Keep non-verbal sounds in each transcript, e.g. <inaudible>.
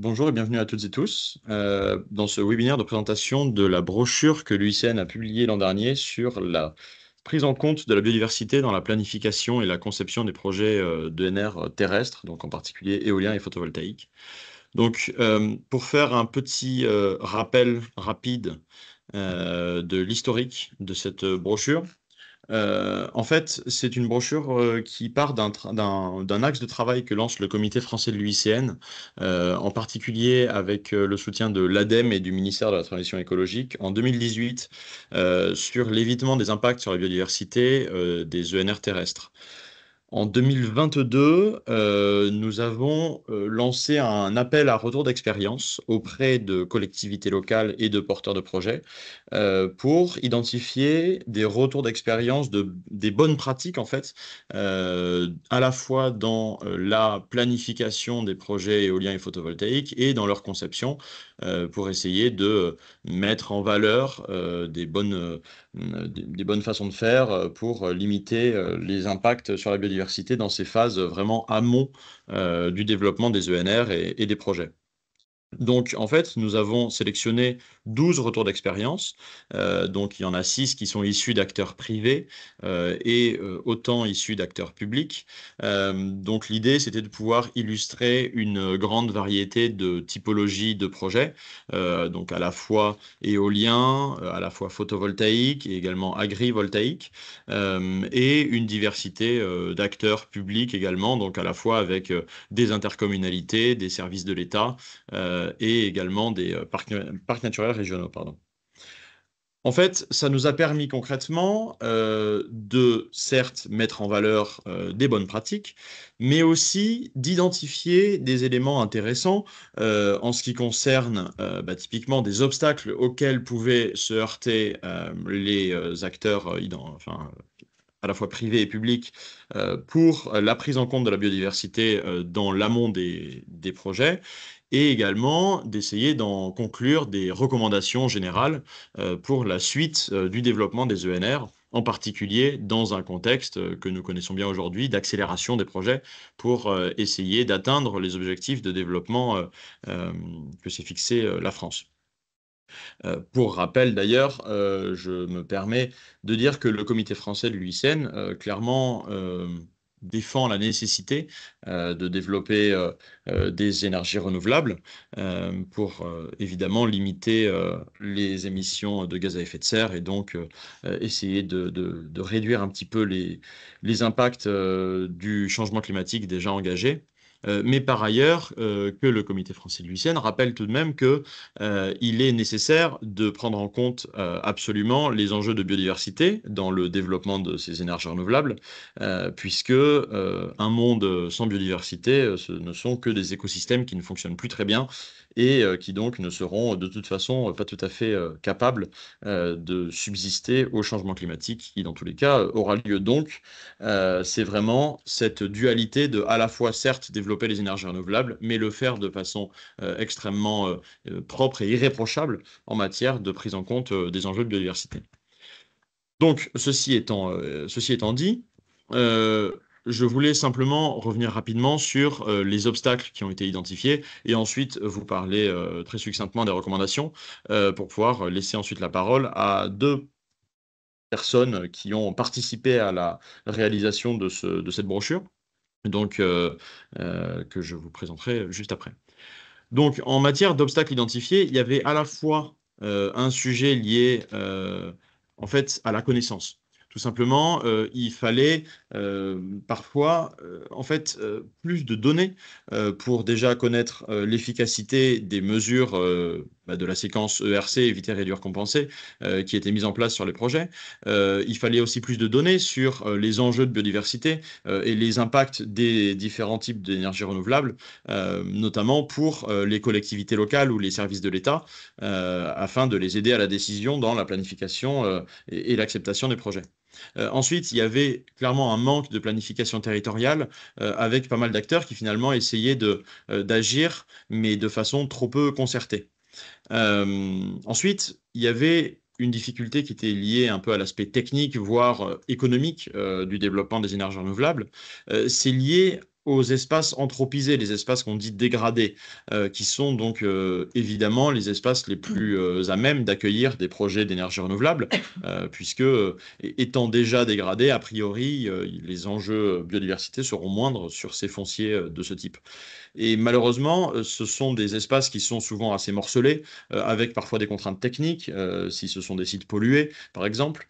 Bonjour et bienvenue à toutes et tous euh, dans ce webinaire de présentation de la brochure que l'UICN a publiée l'an dernier sur la prise en compte de la biodiversité dans la planification et la conception des projets euh, de NR terrestres, donc en particulier éolien et photovoltaïque. Donc, euh, pour faire un petit rappel rapide de l'historique de cette brochure, euh, en fait, c'est une brochure euh, qui part d'un axe de travail que lance le comité français de l'UICN, euh, en particulier avec le soutien de l'ADEME et du ministère de la Transition écologique, en 2018 sur l'évitement des impacts sur la biodiversité des ENR terrestres. En 2022, euh, nous avons euh, lancé un appel à retour d'expérience auprès de collectivités locales et de porteurs de projets euh, pour identifier des retours d'expérience des bonnes pratiques en fait, à la fois dans la planification des projets éoliens et photovoltaïques et dans leur conception pour essayer de mettre en valeur des bonnes, des bonnes façons de faire pour limiter les impacts sur la biodiversité dans ces phases vraiment amont euh, du développement des ENR et des projets. Donc, en fait, nous avons sélectionné 12 retours d'expérience. Euh, donc, il y en a 6 qui sont issus d'acteurs privés euh, et euh, autant issus d'acteurs publics. donc, l'idée, c'était de pouvoir illustrer une grande variété de typologies de projets, donc à la fois éolien, à la fois photovoltaïque et également agrivoltaïque, et une diversité d'acteurs publics également, donc à la fois avec des intercommunalités, des services de l'État euh, et également des euh, parcs, naturels régionaux. En fait, ça nous a permis concrètement euh, de, certes, mettre en valeur des bonnes pratiques, mais aussi d'identifier des éléments intéressants en ce qui concerne bah, typiquement des obstacles auxquels pouvaient se heurter les acteurs à la fois privés et publics pour la prise en compte de la biodiversité dans l'amont des projets et également d'essayer d'en conclure des recommandations générales euh, pour la suite euh, du développement des ENR en particulier dans un contexte euh, que nous connaissons bien aujourd'hui d'accélération des projets pour essayer d'atteindre les objectifs de développement que s'est fixé la France. pour rappel d'ailleurs, je me permets de dire que le comité français de l'UICN, clairement, défend la nécessité euh, de développer euh, euh, des énergies renouvelables pour évidemment limiter les émissions de gaz à effet de serre et donc essayer de, réduire un petit peu les, les impacts du changement climatique déjà engagé. Euh, mais par ailleurs, euh, que le comité français de Lucienne rappelle tout de même qu'il euh, il est nécessaire de prendre en compte absolument les enjeux de biodiversité dans le développement de ces énergies renouvelables, puisque un monde sans biodiversité, ce ne sont que des écosystèmes qui ne fonctionnent plus très bien et qui donc ne seront de toute façon pas tout à fait capables de subsister au changement climatique qui, dans tous les cas, aura lieu. Donc, c'est vraiment cette dualité de à la fois, certes, développer les énergies renouvelables, mais le faire de façon extrêmement propre et irréprochable en matière de prise en compte des enjeux de biodiversité. Donc, ceci étant, ceci étant dit, je voulais simplement revenir rapidement sur euh, les obstacles qui ont été identifiés et ensuite vous parler euh, très succinctement des recommandations euh, pour pouvoir laisser ensuite la parole à deux personnes qui ont participé à la réalisation de, de cette brochure, donc que je vous présenterai juste après. Donc en matière d'obstacles identifiés, il y avait à la fois un sujet lié en fait à la connaissance. Tout simplement, euh, il fallait euh, parfois, euh, en fait, plus de données pour déjà connaître l'efficacité des mesures bah, de la séquence ERC, éviter, réduire, compenser, euh, qui était mise en place sur les projets. Euh, il fallait aussi plus de données sur euh, les enjeux de biodiversité et les impacts des différents types d'énergies renouvelables, notamment pour les collectivités locales ou les services de l'État, afin de les aider à la décision dans la planification et, l'acceptation des projets. ensuite, il y avait clairement un manque de planification territoriale avec pas mal d'acteurs qui finalement essayaient d'agir, mais de façon trop peu concertée. Euh, ensuite, il y avait une difficulté qui était liée un peu à l'aspect technique, voire euh, économique euh, du développement des énergies renouvelables, c'est lié aux espaces anthropisés, les espaces qu'on dit dégradés, qui sont donc évidemment les espaces les plus à même d'accueillir des projets d'énergie renouvelable, puisque étant déjà dégradés, a priori, les enjeux biodiversité seront moindres sur ces fonciers de ce type. Et malheureusement, euh, ce sont des espaces qui sont souvent assez morcelés, euh, avec parfois des contraintes techniques, euh, si ce sont des sites pollués, par exemple,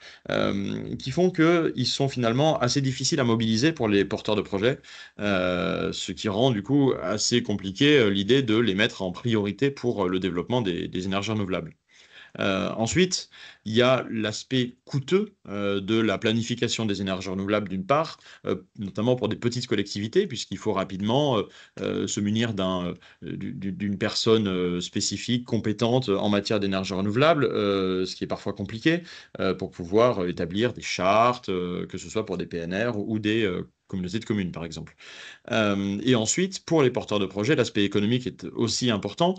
qui font qu'ils sont finalement assez difficiles à mobiliser pour les porteurs de projets, ce qui rend du coup assez compliqué l'idée de les mettre en priorité pour le développement des, énergies renouvelables. ensuite, il y a l'aspect coûteux euh, de la planification des énergies renouvelables d'une part, euh, notamment pour des petites collectivités, puisqu'il faut rapidement euh, se munir d'un, d'une personne spécifique, compétente en matière d'énergie renouvelable, ce qui est parfois compliqué, pour pouvoir établir des chartes, que ce soit pour des PNR ou des communautés de communes, par exemple. et ensuite, pour les porteurs de projets, l'aspect économique est aussi important,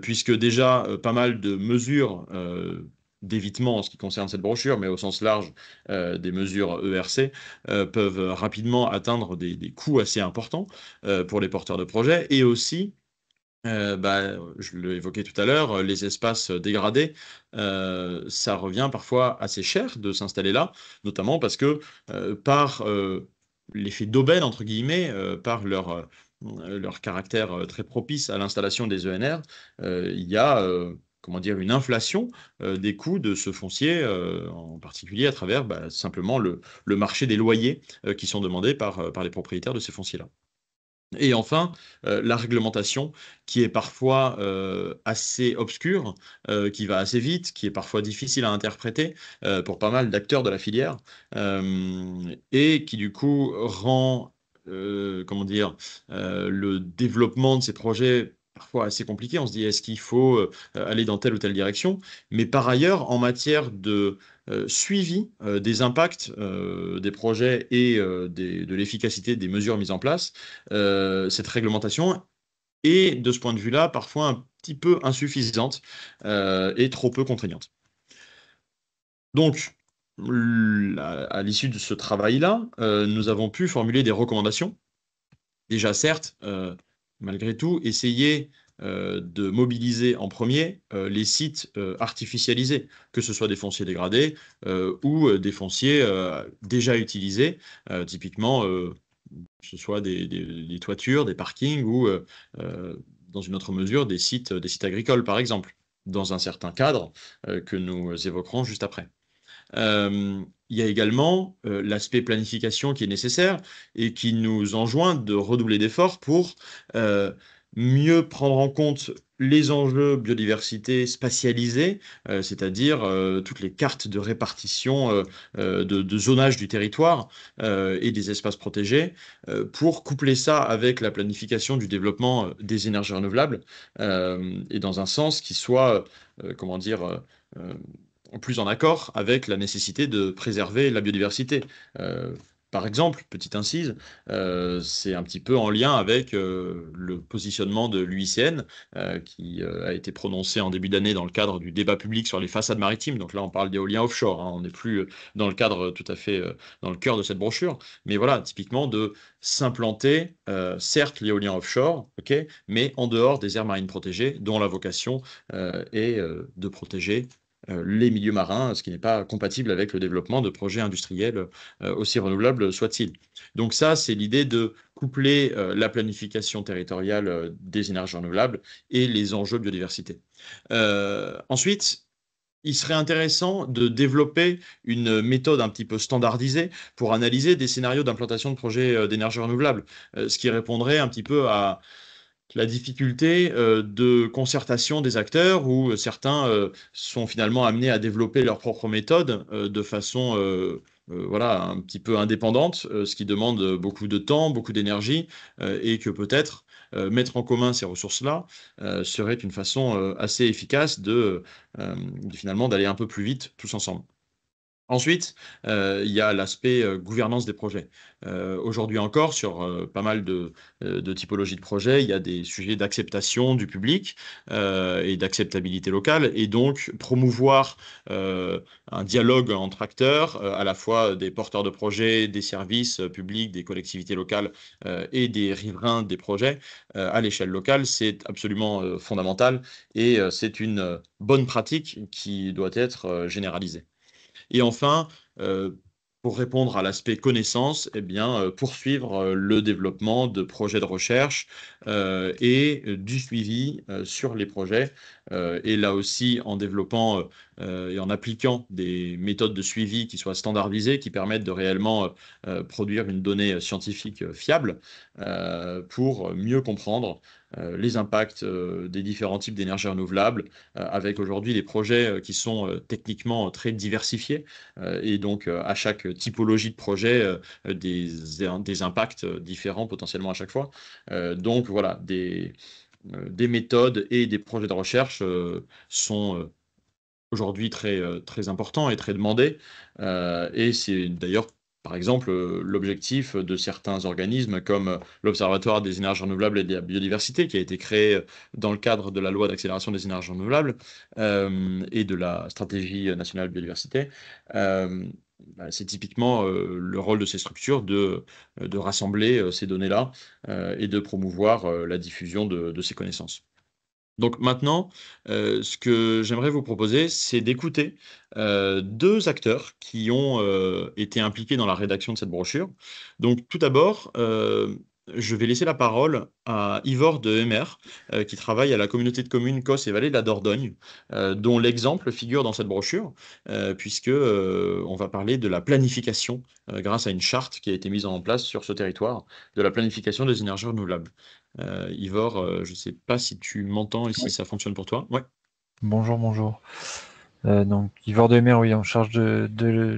puisque déjà, pas mal de mesures d'évitement en ce qui concerne cette brochure, mais au sens large euh, des mesures ERC, euh, peuvent rapidement atteindre des, coûts assez importants euh, pour les porteurs de projets et aussi euh, bah, je l'évoquais tout à l'heure, les espaces dégradés, ça revient parfois assez cher de s'installer là, notamment parce que par l'effet d'aubaine, entre guillemets, par leur, leur caractère très propice à l'installation des ENR, il y a comment dire, une inflation euh, des coûts de ce foncier, euh, en particulier à travers bah, simplement le, marché des loyers euh, qui sont demandés par, les propriétaires de ces fonciers-là. Et enfin, la réglementation qui est parfois assez obscure, qui va assez vite, qui est parfois difficile à interpréter pour pas mal d'acteurs de la filière, et qui du coup rend comment dire, le développement de ces projets parfois assez compliqué. On se dit est-ce qu'il faut euh, aller dans telle ou telle direction Mais par ailleurs, en matière de euh, suivi euh, des impacts des projets et de l'efficacité des mesures mises en place, cette réglementation est de ce point de vue-là parfois un petit peu insuffisante et trop peu contraignante. Donc, à l'issue de ce travail-là, nous avons pu formuler des recommandations. Déjà, certes, malgré tout, essayer euh, de mobiliser en premier euh, les sites euh, artificialisés, que ce soit des fonciers dégradés ou des fonciers déjà utilisés, typiquement que ce soit des, toitures, des parkings ou dans une autre mesure des sites, des sites agricoles par exemple, dans un certain cadre que nous évoquerons juste après il y a également euh, l'aspect planification qui est nécessaire et qui nous enjoint de redoubler d'efforts pour euh, mieux prendre en compte les enjeux biodiversité spatialisés, euh, c'est-à-dire toutes les cartes de répartition de, zonage du territoire et des espaces protégés, pour coupler ça avec la planification du développement des énergies renouvelables, et dans un sens qui soit, comment dire, plus en accord avec la nécessité de préserver la biodiversité. Euh, par exemple, petite incise, euh, c'est un petit peu en lien avec euh, le positionnement de l'UICN qui a été prononcé en début d'année dans le cadre du débat public sur les façades maritimes. Donc là, on parle d'éolien offshore, hein. on n'est plus dans le cadre tout à fait dans le cœur de cette brochure. Mais voilà, typiquement de s'implanter, certes l'éolien offshore, ok, mais en dehors des aires marines protégées, dont la vocation est de protéger euh, les milieux marins, ce qui n'est pas compatible avec le développement de projets industriels euh, aussi renouvelables soit-il. Donc ça, c'est l'idée de coupler euh, la planification territoriale des énergies renouvelables et les enjeux de biodiversité. ensuite, il serait intéressant de développer une méthode un petit peu standardisée pour analyser des scénarios d'implantation de projets d'énergie renouvelable, ce qui répondrait un petit peu à, la difficulté euh, de concertation des acteurs où certains euh, sont finalement amenés à développer leur propre méthode euh, de façon voilà, un petit peu indépendante, ce qui demande beaucoup de temps, beaucoup d'énergie et que peut-être mettre en commun ces ressources-là serait une façon assez efficace de finalement d'aller un peu plus vite tous ensemble. Ensuite, euh, il y a l'aspect euh, gouvernance des projets. Euh, aujourd'hui encore, sur pas mal de, de, typologies de projets, il y a des sujets d'acceptation du public et d'acceptabilité locale, et donc promouvoir un dialogue entre acteurs, à la fois des porteurs de projets, des services publics, des collectivités locales et des riverains des projets à l'échelle locale, c'est absolument fondamental et c'est une bonne pratique qui doit être généralisée. Et enfin, euh, pour répondre à l'aspect connaissance, eh bien, euh, poursuivre euh, le développement de projets de recherche et du suivi sur les projets. et là aussi, en développant et en appliquant des méthodes de suivi qui soient standardisées, qui permettent de réellement produire une donnée scientifique fiable pour mieux comprendre euh, les impacts euh, des différents types d'énergies renouvelables, euh, avec aujourd'hui les projets qui sont techniquement très diversifiés, et donc à chaque typologie de projet, des, des impacts différents potentiellement à chaque fois. donc voilà, des, des méthodes et des projets de recherche sont aujourd'hui très, très importants et très demandés. et c'est d'ailleurs par exemple, euh, l'objectif de certains organismes comme euh, l'Observatoire des énergies renouvelables et de la biodiversité, qui a été créé euh, dans le cadre de la loi d'accélération des énergies renouvelables et de la stratégie nationale biodiversité, bah, c'est typiquement le rôle de ces structures de, rassembler ces données-là et de promouvoir la diffusion de ces connaissances. Donc maintenant, euh, ce que j'aimerais vous proposer, c'est d'écouter euh, deux acteurs qui ont euh, été impliqués dans la rédaction de cette brochure. Donc tout d'abord, je vais laisser la parole à Ivor de MR, euh, qui travaille à la communauté de communes Cosse et Vallée de la Dordogne, euh, dont l'exemple figure dans cette brochure, puisqu'on euh, puisque on va parler de la planification grâce à une charte qui a été mise en place sur ce territoire, de la planification des énergies renouvelables. Ivor, je ne sais pas si tu m'entends et si ça fonctionne pour toi. Bonjour, bonjour. donc, Ivor de MR, oui, en charge de,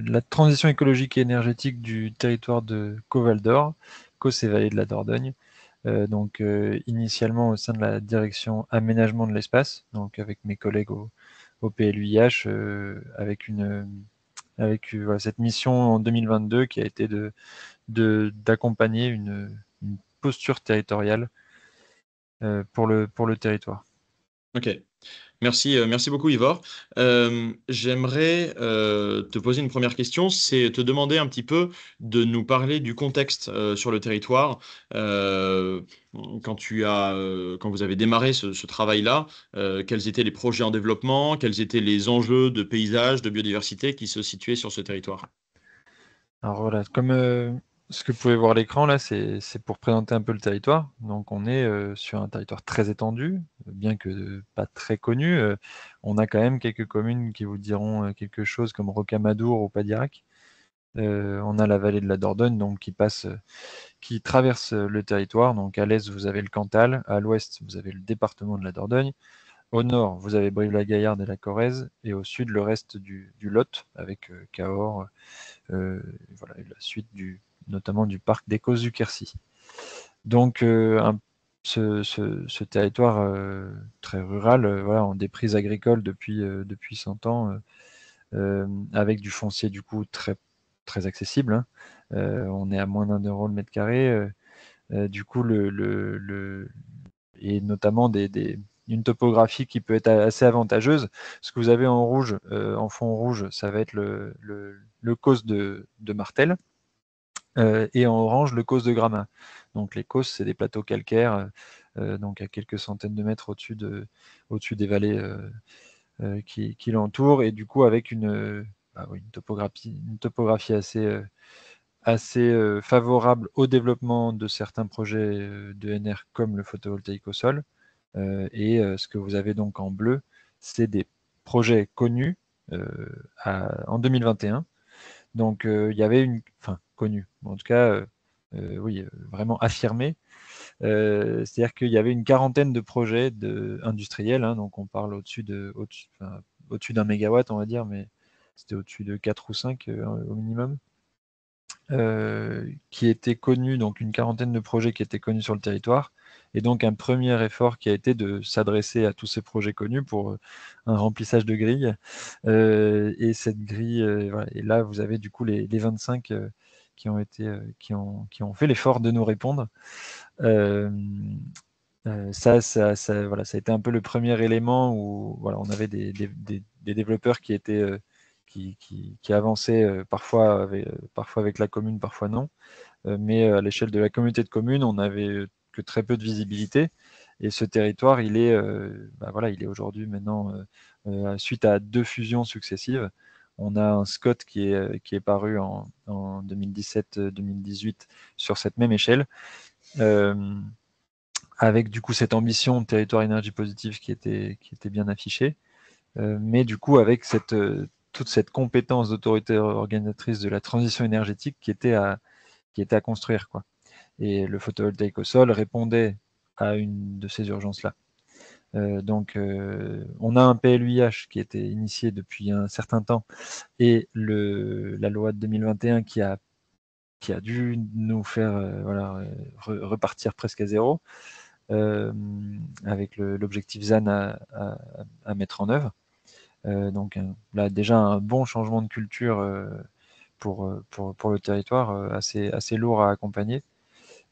la transition écologique et énergétique du territoire de Covaldor. Causse de la Dordogne. Euh, donc euh, initialement au sein de la direction aménagement de l'espace, donc avec mes collègues au, PLUIH, euh, avec une avec cette mission en 2022 qui a été d'accompagner de, d'accompagner une, posture territoriale pour, le, pour le territoire. Ok. Merci, euh, merci beaucoup Ivor. Euh, j'aimerais euh, te poser une première question, c'est te demander un petit peu de nous parler du contexte sur le territoire. quand, tu as, quand vous avez démarré ce, ce travail-là, quels étaient les projets en développement, quels étaient les enjeux de paysage, de biodiversité qui se situaient sur ce territoire Alors voilà, comme ce que vous pouvez voir à l'écran là, c'est pour présenter un peu le territoire. Donc on est euh, sur un territoire très étendu, bien que pas très connu. Euh, on a quand même quelques communes qui vous diront euh, quelque chose comme Rocamadour ou Padirac. on a la vallée de la Dordogne donc qui passe, qui traverse le territoire. Donc à l'est vous avez le Cantal, à l'ouest vous avez le département de la Dordogne, au nord vous avez Brive-la-Gaillarde et la Corrèze, et au sud le reste du, Lot avec Cahors, voilà, la suite du notamment du parc des causes du Quercy. Donc euh, ce, territoire euh, très rural, euh, voilà, en déprise agricole depuis, depuis 100 ans, avec du foncier du coup très, très accessible. Hein. on est à moins d'un euro le mètre carré. du coup, le, et notamment des, une topographie qui peut être assez avantageuse. Ce que vous avez en rouge, en fond rouge, ça va être le, le, cause de, de, Martel. Euh, et en orange le cause de Gramin. Donc les causes, c'est des plateaux calcaires, euh, donc à quelques centaines de mètres au-dessus des vallées euh, qui, l'entourent, et du coup avec une, bah topographie, assez favorable au développement de certains projets de NR comme le photovoltaïque au sol. et ce que vous avez donc en bleu, c'est des projets connus en 2021 donc euh, il y avait une, enfin connue, en tout cas, euh, euh, oui, vraiment affirmée. C'est-à-dire qu'il y avait une quarantaine de projets de, industriels, hein, donc on parle au-dessus de, au-dessus, d'un mégawatt, on va dire, mais c'était au-dessus de 4 ou 5 au minimum, euh, qui était connu, donc une quarantaine de projets qui étaient connus sur le territoire. Et donc un premier effort qui a été de s'adresser à tous ces projets connus pour euh, un remplissage de grilles. Euh, et cette grille, et là vous avez du coup les, 25 qui ont été, qui ont, qui ont fait l'effort de nous répondre. Ça, ça, voilà, ça a été un peu le premier élément où voilà, on avait des développeurs qui étaient qui, avançait euh, euh, parfois avec, la commune, parfois non. Euh, mais à l'échelle de la communauté de communes, on n'avait que très peu de visibilité. Et ce territoire, il est, bah voilà, est aujourd'hui maintenant, suite à deux fusions successives, on a un SCOT qui est, qui est paru en, 2017-2018 sur cette même échelle. avec du coup cette ambition de territoire énergie positive qui était, qui était bien affichée, mais du coup avec cette, toute cette compétence d'autorité organisatrice de la transition énergétique qui était à, qui était à construire. Quoi. Et le photovoltaïque au sol répondait à une de ces urgences-là. Euh, donc, euh, on a un PLUIH qui était initié depuis un certain temps et le, la loi de 2021 qui a, qui a dû nous faire euh, voilà, repartir presque à zéro avec l'objectif ZAN à, mettre en œuvre. Euh, donc euh, là, déjà un bon changement de culture euh, pour, pour, le territoire, assez, assez lourd à accompagner.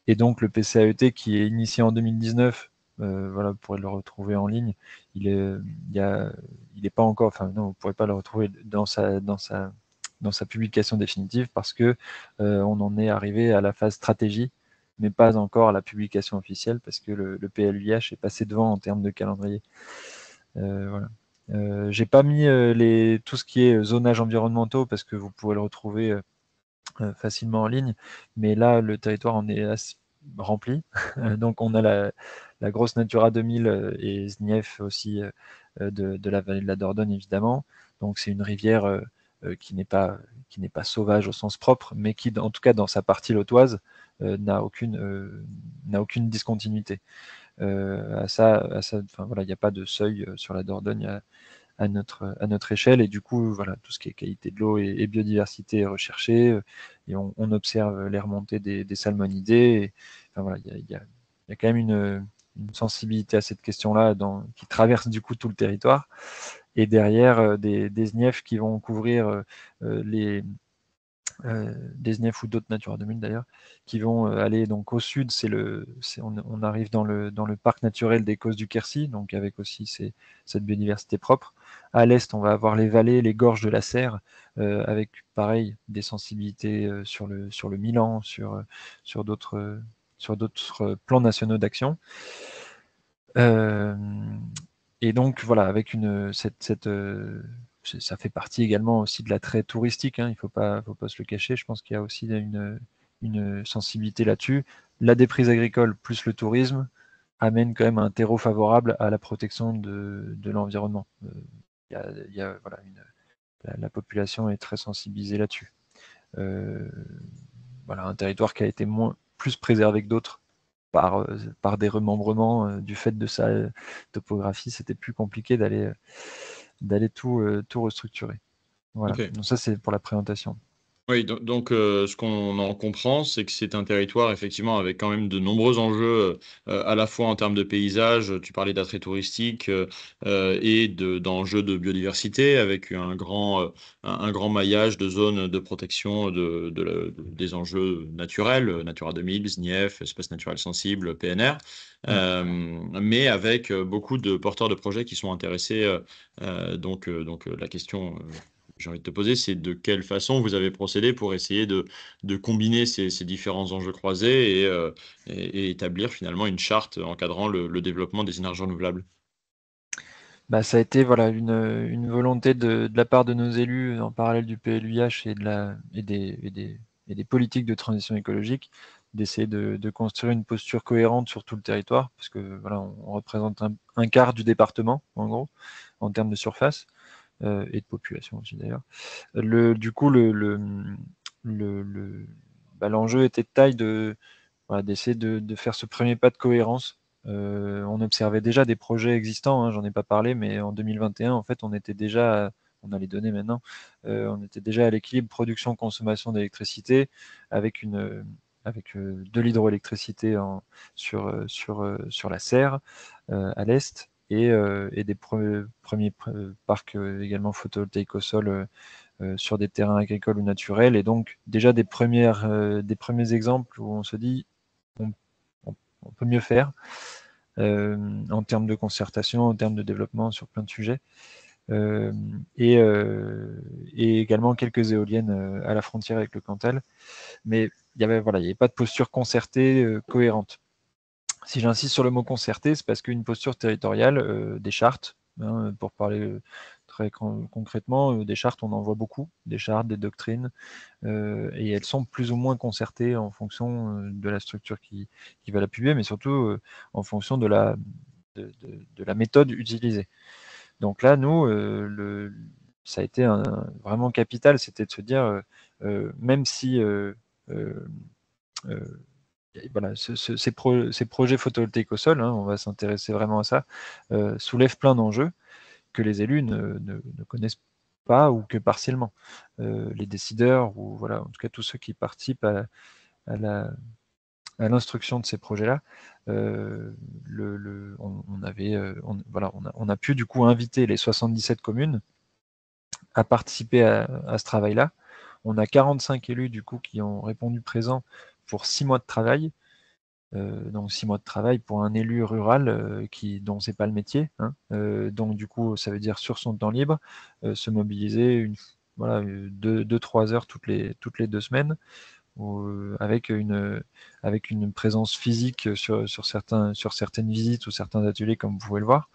Et donc le PCAET qui est initié en 2019, voilà, vous pourrez le retrouver en ligne. Il est, il, y pas encore, enfin non, vous pourrez pas le retrouver dans sa, dans sa, dans sa publication définitive parce que on en est arrivé à la phase stratégie, mais pas encore à la publication officielle parce que le, le est passé devant en termes de calendrier. voilà. Euh, j'ai pas mis euh, tout ce qui est euh, zonage environnementaux parce que vous pouvez le retrouver facilement en ligne, mais là le territoire en est assez rempli. <laughs> Donc on a la, grosse Natura 2000 et Znief aussi de, la vallée de la Dordogne évidemment. Donc c'est une rivière qui n'est pas qui n'est pas sauvage au sens propre, mais qui en tout cas dans sa partie lotoise n'a aucune n'a aucune discontinuité. Euh, à ça, ça enfin, voilà, il n'y a pas de seuil euh, sur la Dordogne à, notre, à notre échelle. Et du coup, voilà, tout ce qui est qualité de l'eau et, biodiversité est recherché. Euh, et on, observe les remontées des, salmonidés. enfin, voilà, il y a, y a, quand même une, sensibilité à cette question-là qui traverse du coup tout le territoire. Et derrière, des, des qui vont couvrir les euh, des ou d'autres Natura 2000 d'ailleurs, qui vont euh, aller donc au sud, c'est le, on, arrive dans le, dans le parc naturel des causes du Quercy, donc avec aussi cette biodiversité propre. À l'est, on va avoir les vallées, les gorges de la Serre, euh, avec pareil des sensibilités euh, sur le, sur le Milan, sur, sur d'autres sur d'autres plans nationaux d'action. et donc voilà, avec une, cette, cette, ça fait partie également aussi de l'attrait touristique, hein, il ne faut pas, se le cacher, je pense qu'il y a aussi une, sensibilité là-dessus. La déprise agricole plus le tourisme amène quand même un terreau favorable à la protection de, l'environnement. la, population est très sensibilisée là-dessus. Euh, voilà, un territoire qui a été plus préservé que d'autres par, euh, des remembrements euh, du fait de sa topographie, c'était plus compliqué d'aller d'aller tout, euh, tout restructurer. Voilà. Donc ça c'est pour la présentation. Oui, donc euh, ce qu'on en comprend, c'est que c'est un territoire effectivement avec quand même de nombreux enjeux, euh, euh, à la fois en termes de paysage, tu parlais d'attrait touristique et d'enjeux de, biodiversité, avec un grand, un, grand maillage de zones de protection de, des enjeux naturels, Natura 2000, nief espaces naturelles sensibles, PNR, mmh. mais avec beaucoup de porteurs de projets qui sont intéressés, donc, donc la question j'ai envie de te poser, c'est de quelle façon vous avez procédé pour essayer de, combiner ces, différents enjeux croisés euh, et, établir finalement une charte encadrant le, développement des énergies renouvelables bah, ça a été voilà, une, volonté de, la part de nos élus euh, en parallèle du PLUiH et, des, politiques de transition écologique d'essayer de, construire une posture cohérente sur tout le territoire, parce que voilà, on, représente un, un, quart du département, en gros, en termes de surface. Euh, et de population aussi d'ailleurs. du coup, bah, l'enjeu était de taille de, d'essayer de, faire ce premier pas de cohérence. Euh, on observait déjà des projets existants, hein, j'en ai pas parlé, mais en 2021, en fait, on était déjà, on a les données maintenant, euh, on était déjà à l'équilibre production-consommation d'électricité avec avec de l'hydroélectricité sur, la serre à l'est, euh, et, des premiers euh, parcs euh, également photovoltaïques au sol sur des terrains agricoles ou naturels. Et donc déjà des, premières, des premiers exemples où on se dit on, peut mieux faire en termes de concertation, en termes de développement sur plein de sujets. et, également quelques éoliennes à la frontière avec le Cantal. Mais il n'y avait pas de posture concertée, cohérente. Si j'insiste sur le mot concerté, c'est parce qu'une posture territoriale, euh, des chartes, hein, pour parler euh, très concrètement, euh, des chartes, on en voit beaucoup, des chartes, des doctrines, et elles sont plus ou moins concertées en fonction de la structure qui, va la publier, mais surtout en fonction de la, de, la méthode utilisée. Donc là, nous, ça a été vraiment capital, c'était de se dire, même si voilà, ces, projets photovoltaïques au sol, hein, on va s'intéresser vraiment à ça, euh, soulèvent plein d'enjeux que les élus ne, connaissent pas ou que partiellement. Euh, les décideurs, ou voilà, en tout cas tous ceux qui participent à, l'instruction de ces projets-là, euh, on, avait, voilà, on a, pu du coup inviter les 77 communes à participer à, à ce travail-là. On a 45 élus du coup qui ont répondu présents pour six mois de travail. Euh, donc six mois de travail pour un élu rural euh, qui dont c'est pas le métier. Hein. Euh, donc du coup, ça veut dire sur son temps libre, se mobiliser une voilà deux, trois heures toutes les toutes les deux semaines, ou avec une avec une présence physique sur, sur certains sur certaines visites ou certains ateliers comme vous pouvez le voir.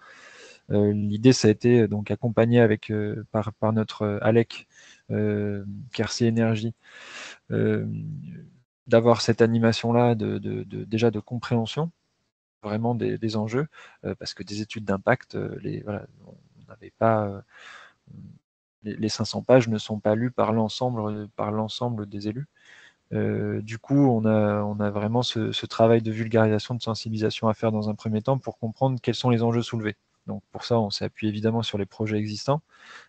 L'idée ça a été donc accompagné avec par par notre Alec Kersey Énergie d'avoir cette animation-là, de, déjà de compréhension vraiment des, enjeux, euh, parce que des études d'impact, euh, les on n'avait pas euh, les, 500 pages ne sont pas lues par l'ensemble par l'ensemble des élus. du coup, on a, on a vraiment ce, travail de vulgarisation, de sensibilisation à faire dans un premier temps pour comprendre quels sont les enjeux soulevés. Donc pour ça, on s'est appuyé évidemment sur les projets existants,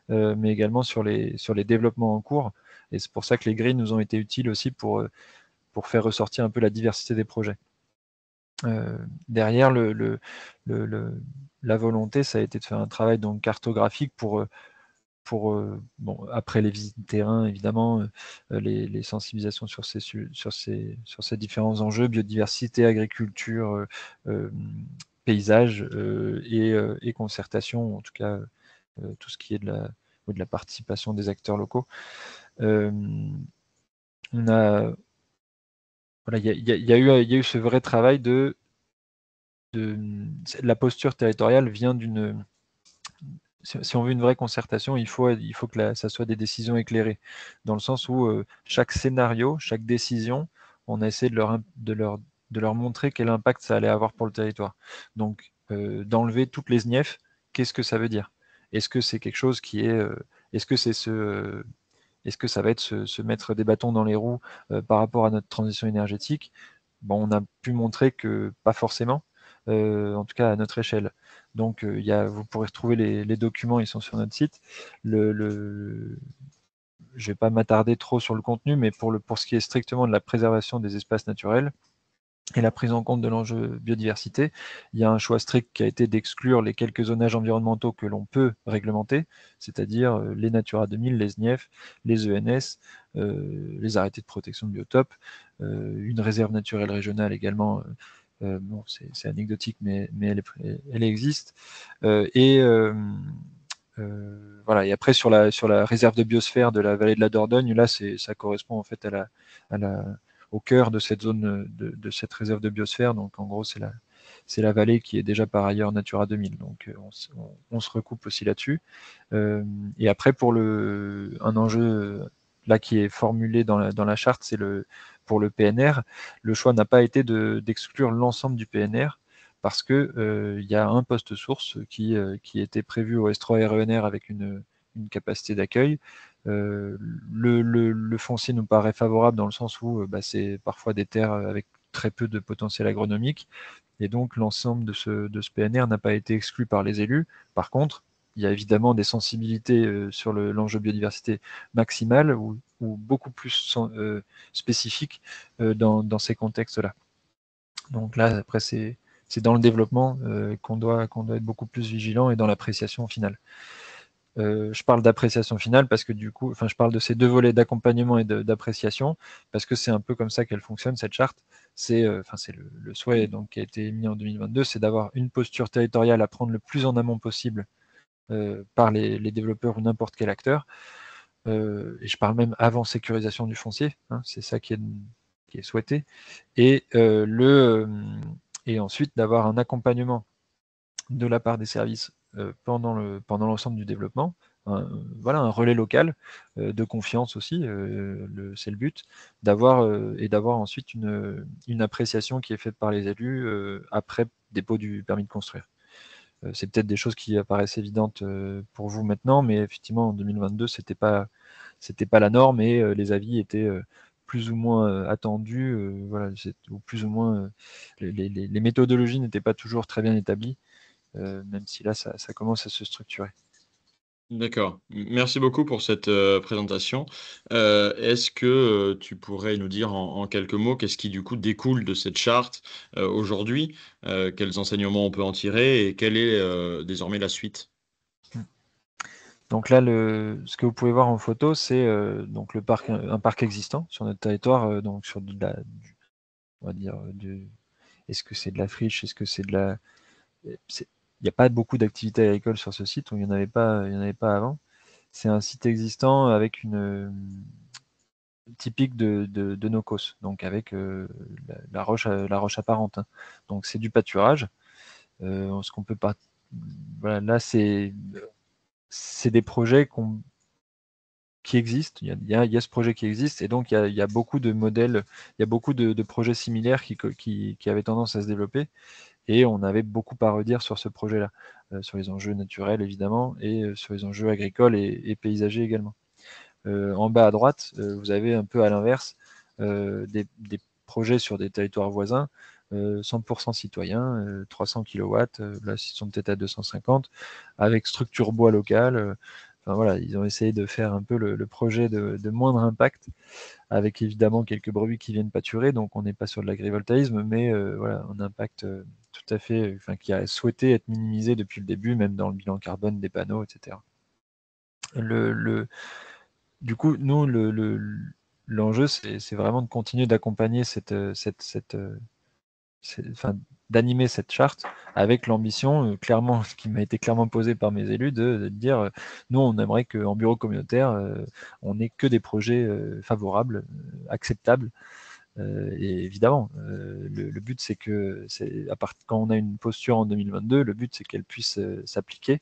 mais également sur les, sur les développements en cours. Et c'est pour ça que les grilles nous ont été utiles aussi pour pour faire ressortir un peu la diversité des projets. Euh, derrière, le, le, la volonté, ça a été de faire un travail donc, cartographique pour, euh, pour euh, bon, après les visites de terrain, évidemment, les, sensibilisations sur ces, sur, ces, sur ces différents enjeux, biodiversité, agriculture, paysage et, concertation, en tout cas, tout ce qui est de la, de la participation des acteurs locaux. on a il y a, eu ce vrai travail de, la posture territoriale vient d'une si on veut une vraie concertation, il faut, il faut que ça soit des décisions éclairées, dans le sens où euh, chaque scénario, chaque décision, on a essayé de leur, de leur, de leur montrer quel impact ça allait avoir pour le territoire. Donc, euh, d'enlever toutes les nièfs qu'est-ce que ça veut dire Est-ce que c'est quelque chose qui est... Euh, est-ce que c'est ce est-ce que ça va être se, mettre des bâtons dans les roues euh, par rapport à notre transition énergétique bon, On a pu montrer que pas forcément, euh, en tout cas à notre échelle. Donc, euh, vous pourrez retrouver les, documents, ils sont sur notre site. je ne vais pas m'attarder trop sur le contenu, mais pour ce qui est strictement de la préservation des espaces naturels, et la prise en compte de l'enjeu biodiversité, il y a un choix strict qui a été d'exclure les quelques zonages environnementaux que l'on peut réglementer, c'est-à-dire euh, les Natura 2000, les NIEF, les ENS, euh, les arrêtés de protection de biotope, euh, une réserve naturelle régionale également. bon, c'est anecdotique, mais, mais elle, elle, existe. et voilà. Et après, sur la, sur la réserve de biosphère de la vallée de la Dordogne, là, ça correspond en fait à la, à la, au cœur de cette zone, euh, de, cette réserve de biosphère. Donc en gros, c'est la, c'est la vallée qui est déjà par ailleurs Natura 2000. Donc euh, on, se recoupe aussi là-dessus. Euh, et après, pour le, un enjeu là qui est formulé dans la, dans la charte, c'est le, pour le PNR, le choix n'a pas été d'exclure l'ensemble du PNR parce que il y a un poste source qui, qui était prévu au S3 RENR avec une, une capacité d'accueil. Euh, le, foncier nous paraît favorable dans le sens où euh, bah, c'est parfois des terres euh, avec très peu de potentiel agronomique. Et donc l'ensemble de ce, PNR n'a pas été exclu par les élus. Par contre, il y a évidemment des sensibilités sur l'enjeu biodiversité maximale ou, beaucoup plus spécifique dans, ces contextes-là. Donc là, après, c'est dans le développement qu'on doit, qu'on doit être beaucoup plus vigilant et dans l'appréciation finale. Euh, je parle d'appréciation finale parce que du coup, enfin, je parle de ces deux volets d'accompagnement et d'appréciation parce que c'est un peu comme ça qu'elle fonctionne cette charte. C'est, euh, enfin, c'est le, souhait donc qui a été mis en 2022, c'est d'avoir une posture territoriale à prendre le plus en amont possible euh, par les, développeurs ou n'importe quel acteur. et je parle même avant sécurisation du foncier, hein, c'est ça qui est, qui est souhaité. Et le et ensuite d'avoir un accompagnement de la part des services euh, pendant l'ensemble le, pendant du développement. Un, voilà, un relais local euh, de confiance aussi, euh, c'est le but, d'avoir et d'avoir ensuite une, une, appréciation qui est faite par les élus après dépôt du permis de construire c'est peut-être des choses qui apparaissent évidentes pour vous maintenant, mais effectivement en 2022, c'était pas c'était pas la norme et les avis étaient plus ou moins attendus, voilà, ou plus ou moins les, les méthodologies n'étaient pas toujours très bien établies euh, même si là, ça, commence à se structurer. D'accord. Merci beaucoup pour cette euh, présentation. Euh, est-ce que tu pourrais nous dire en, quelques mots qu'est-ce qui du coup découle de cette charte aujourd'hui Quels enseignements on peut en tirer et quelle est désormais la suite hmm. donc là, le, ce que vous pouvez voir en photo, c'est donc le parc, un parc existant sur notre territoire, donc sur de la, du, on va dire, est-ce que c'est de la friche, est-ce que c'est de la, il n'y a pas beaucoup d'activités agricoles sur ce site, il n'y en, avait pas, il pas avant. C'est un site existant avec une euh, typique de, de, de donc avec euh, la, roche, la roche apparente. Hein. Donc c'est du pâturage. Euh, ce qu'on peut pas. Voilà, là c'est des projets qui existent. Il y, a, ce projet qui existe et donc il y a, beaucoup de modèles, il y a beaucoup de, projets similaires qui, qui, qui, avaient tendance à se développer. Et on avait beaucoup à redire sur ce projet-là, euh, sur les enjeux naturels évidemment, et euh, sur les enjeux agricoles et, paysagers également. Euh, en bas à droite, vous avez un peu à l'inverse des, projets sur des territoires voisins, 100% citoyens, 300 kW, là ils sont peut-être à 250, avec structure bois locale, ils ont essayé de faire un peu le, projet de, moindre impact, avec évidemment quelques brebis qui viennent pâturer, donc on n'est pas sur de l'agrivoltaïsme, mais euh, voilà, un impact euh, tout à fait, qui a souhaité être minimisé depuis le début, même dans le bilan carbone des panneaux, etc. du coup, nous, l'enjeu, c'est vraiment de continuer d'accompagner cette, cette, cette, euh, d'animer cette charte avec l'ambition, euh, clairement, ce <laughs> qui m'a été clairement posé par mes élus, de, dire euh, nous, on aimerait qu'en bureau communautaire, euh, on n'ait que des projets favorables, acceptables. et évidemment, le, but, c'est que à part, quand on a une posture en 2022, le but, c'est qu'elle puisse s'appliquer.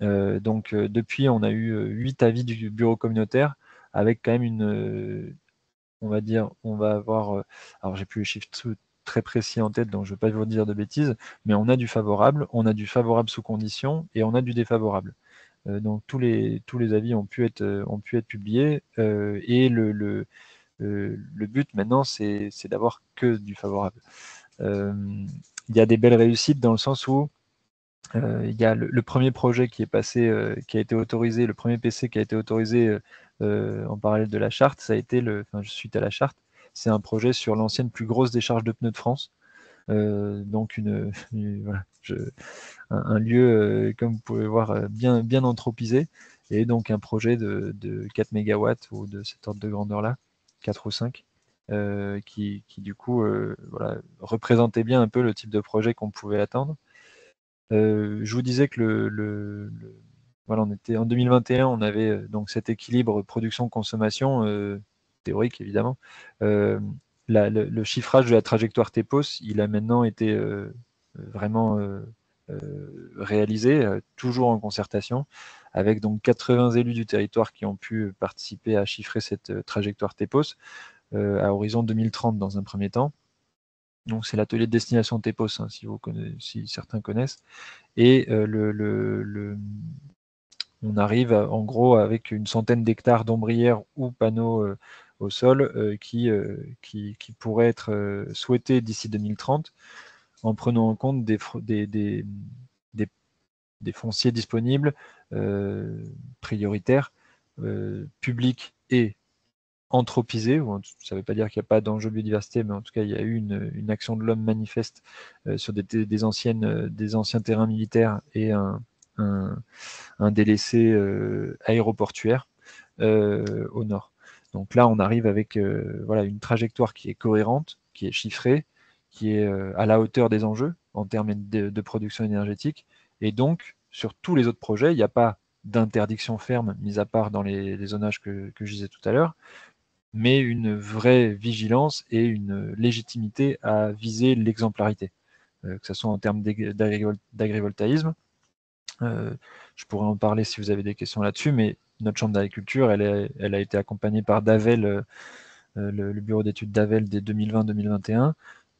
donc, depuis, on a eu huit avis du bureau communautaire avec quand même une on va dire, on va avoir, alors j'ai plus le chiffre tout très précis en tête, donc je ne vais pas vous dire de bêtises, mais on a du favorable, on a du favorable sous condition et on a du défavorable. Euh, donc tous les, tous les avis ont pu être, euh, ont pu être publiés euh, et le, le, but maintenant, c'est d'avoir que du favorable. Il y a des belles réussites dans le sens où il y a le, premier projet qui est passé, qui a été autorisé, le premier PC qui a été autorisé en parallèle de la charte, ça a été le, suite à la charte, c'est un projet sur l'ancienne plus grosse décharge de pneus de France. Euh, donc <laughs> un, lieu, euh, comme vous pouvez voir, euh, bien, bien anthropisé, et donc un projet de, 4 MW ou de cet ordre de grandeur-là, 4 ou 5, qui, du coup représentait bien un peu le type de projet qu'on pouvait attendre. je vous disais que le, voilà, on était, en 2021, on avait donc cet équilibre production-consommation théorique évidemment, euh, le, chiffrage de la trajectoire TEPOS, il a maintenant été euh, vraiment euh, réalisé, toujours en concertation, avec donc 80 élus du territoire qui ont pu participer à chiffrer cette trajectoire TEPOS à horizon 2030 dans un premier temps. Donc c'est l'atelier de destination TEPOS, hein, si, vous si certains connaissent. Et le, on arrive en gros avec une centaine d'hectares d'ombrières ou panneaux euh, au sol euh, euh, qui, qui, pourraient être souhaités d'ici 2030 en prenant en compte des, des, des, fonciers disponibles prioritaires, publics et anthropisés. Ça ne veut pas dire qu'il n'y a pas d'enjeu de biodiversité, mais en tout cas, il y a eu une, action de l'homme manifeste sur des, des, anciennes, des anciens terrains militaires et un, un, délaissé euh, aéroportuaire euh, au nord. Donc là, on arrive avec euh, voilà, une trajectoire qui est cohérente, qui est chiffrée, qui est à la hauteur des enjeux en termes de, production énergétique. Et donc, sur tous les autres projets, il n'y a pas d'interdiction ferme, mis à part dans les, zonages que, je disais tout à l'heure, mais une vraie vigilance et une légitimité à viser l'exemplarité, que ce soit en termes d'agrivoltaïsme, euh, je pourrais en parler si vous avez des questions là-dessus, mais notre chambre d'agriculture, elle, elle a été accompagnée par Davel, euh, euh, le, bureau d'études Davel dès 2020-2021.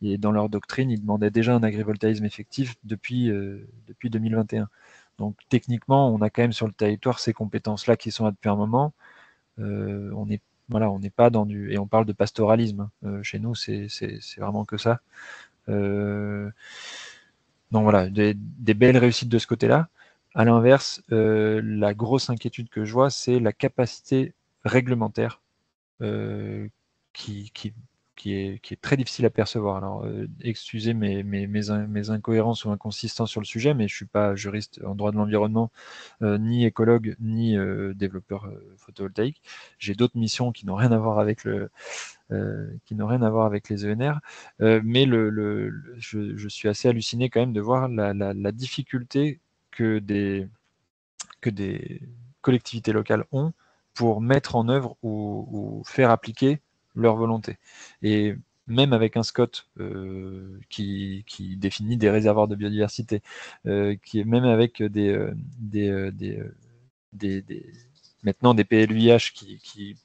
Et dans leur doctrine, ils demandaient déjà un agrivoltaïsme effectif depuis, depuis 2021. Donc techniquement, on a quand même sur le territoire ces compétences-là qui sont là depuis un moment. on n'est voilà, on n'est pas dans du et on parle de pastoralisme. Hein. chez nous, c'est vraiment que ça. Donc voilà, des, belles réussites de ce côté-là. À l'inverse, euh, la grosse inquiétude que je vois, c'est la capacité réglementaire euh, qui, est, très difficile à percevoir. Alors, euh, excusez mes, mes, incohérences ou inconsistances sur le sujet, mais je ne suis pas juriste en droit de l'environnement, ni écologue, ni développeur photovoltaïque. J'ai d'autres missions qui n'ont rien à voir avec le, euh, qui n'ont rien à voir avec les ENR. Euh, mais le, je, suis assez halluciné quand même de voir la, difficulté que des, que des collectivités locales ont pour mettre en œuvre ou, faire appliquer leur volonté. Et même avec un SCOT euh, qui, définit des réservoirs de biodiversité, qui est même avec des, maintenant des PLUIH qui, qui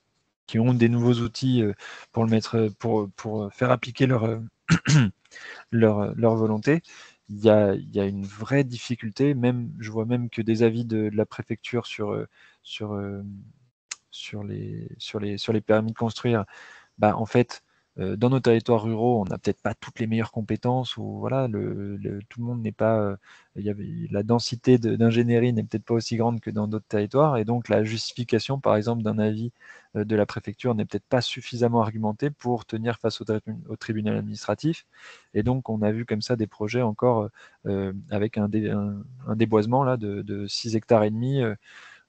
qui ont des nouveaux outils euh, pour le mettre, euh, pour, pour euh, faire appliquer leur, <clears throat> leur, leur volonté. Il y, a, il y, une vraie difficulté. Même, je vois même que des avis de, la préfecture sur, sur, sur, les, sur, les, sur les permis de construire, bah, en fait, euh, dans nos territoires ruraux, on n'a peut-être pas toutes les meilleures compétences ou voilà, tout le monde n'est pas, euh, y la densité d'ingénierie n'est peut-être pas aussi grande que dans d'autres territoires et donc la justification, par exemple, d'un avis euh, de la préfecture n'est peut-être pas suffisamment argumentée pour tenir face au, tribunal administratif et donc on a vu comme ça des projets encore avec un, déboisement là de, 6 hectares et demi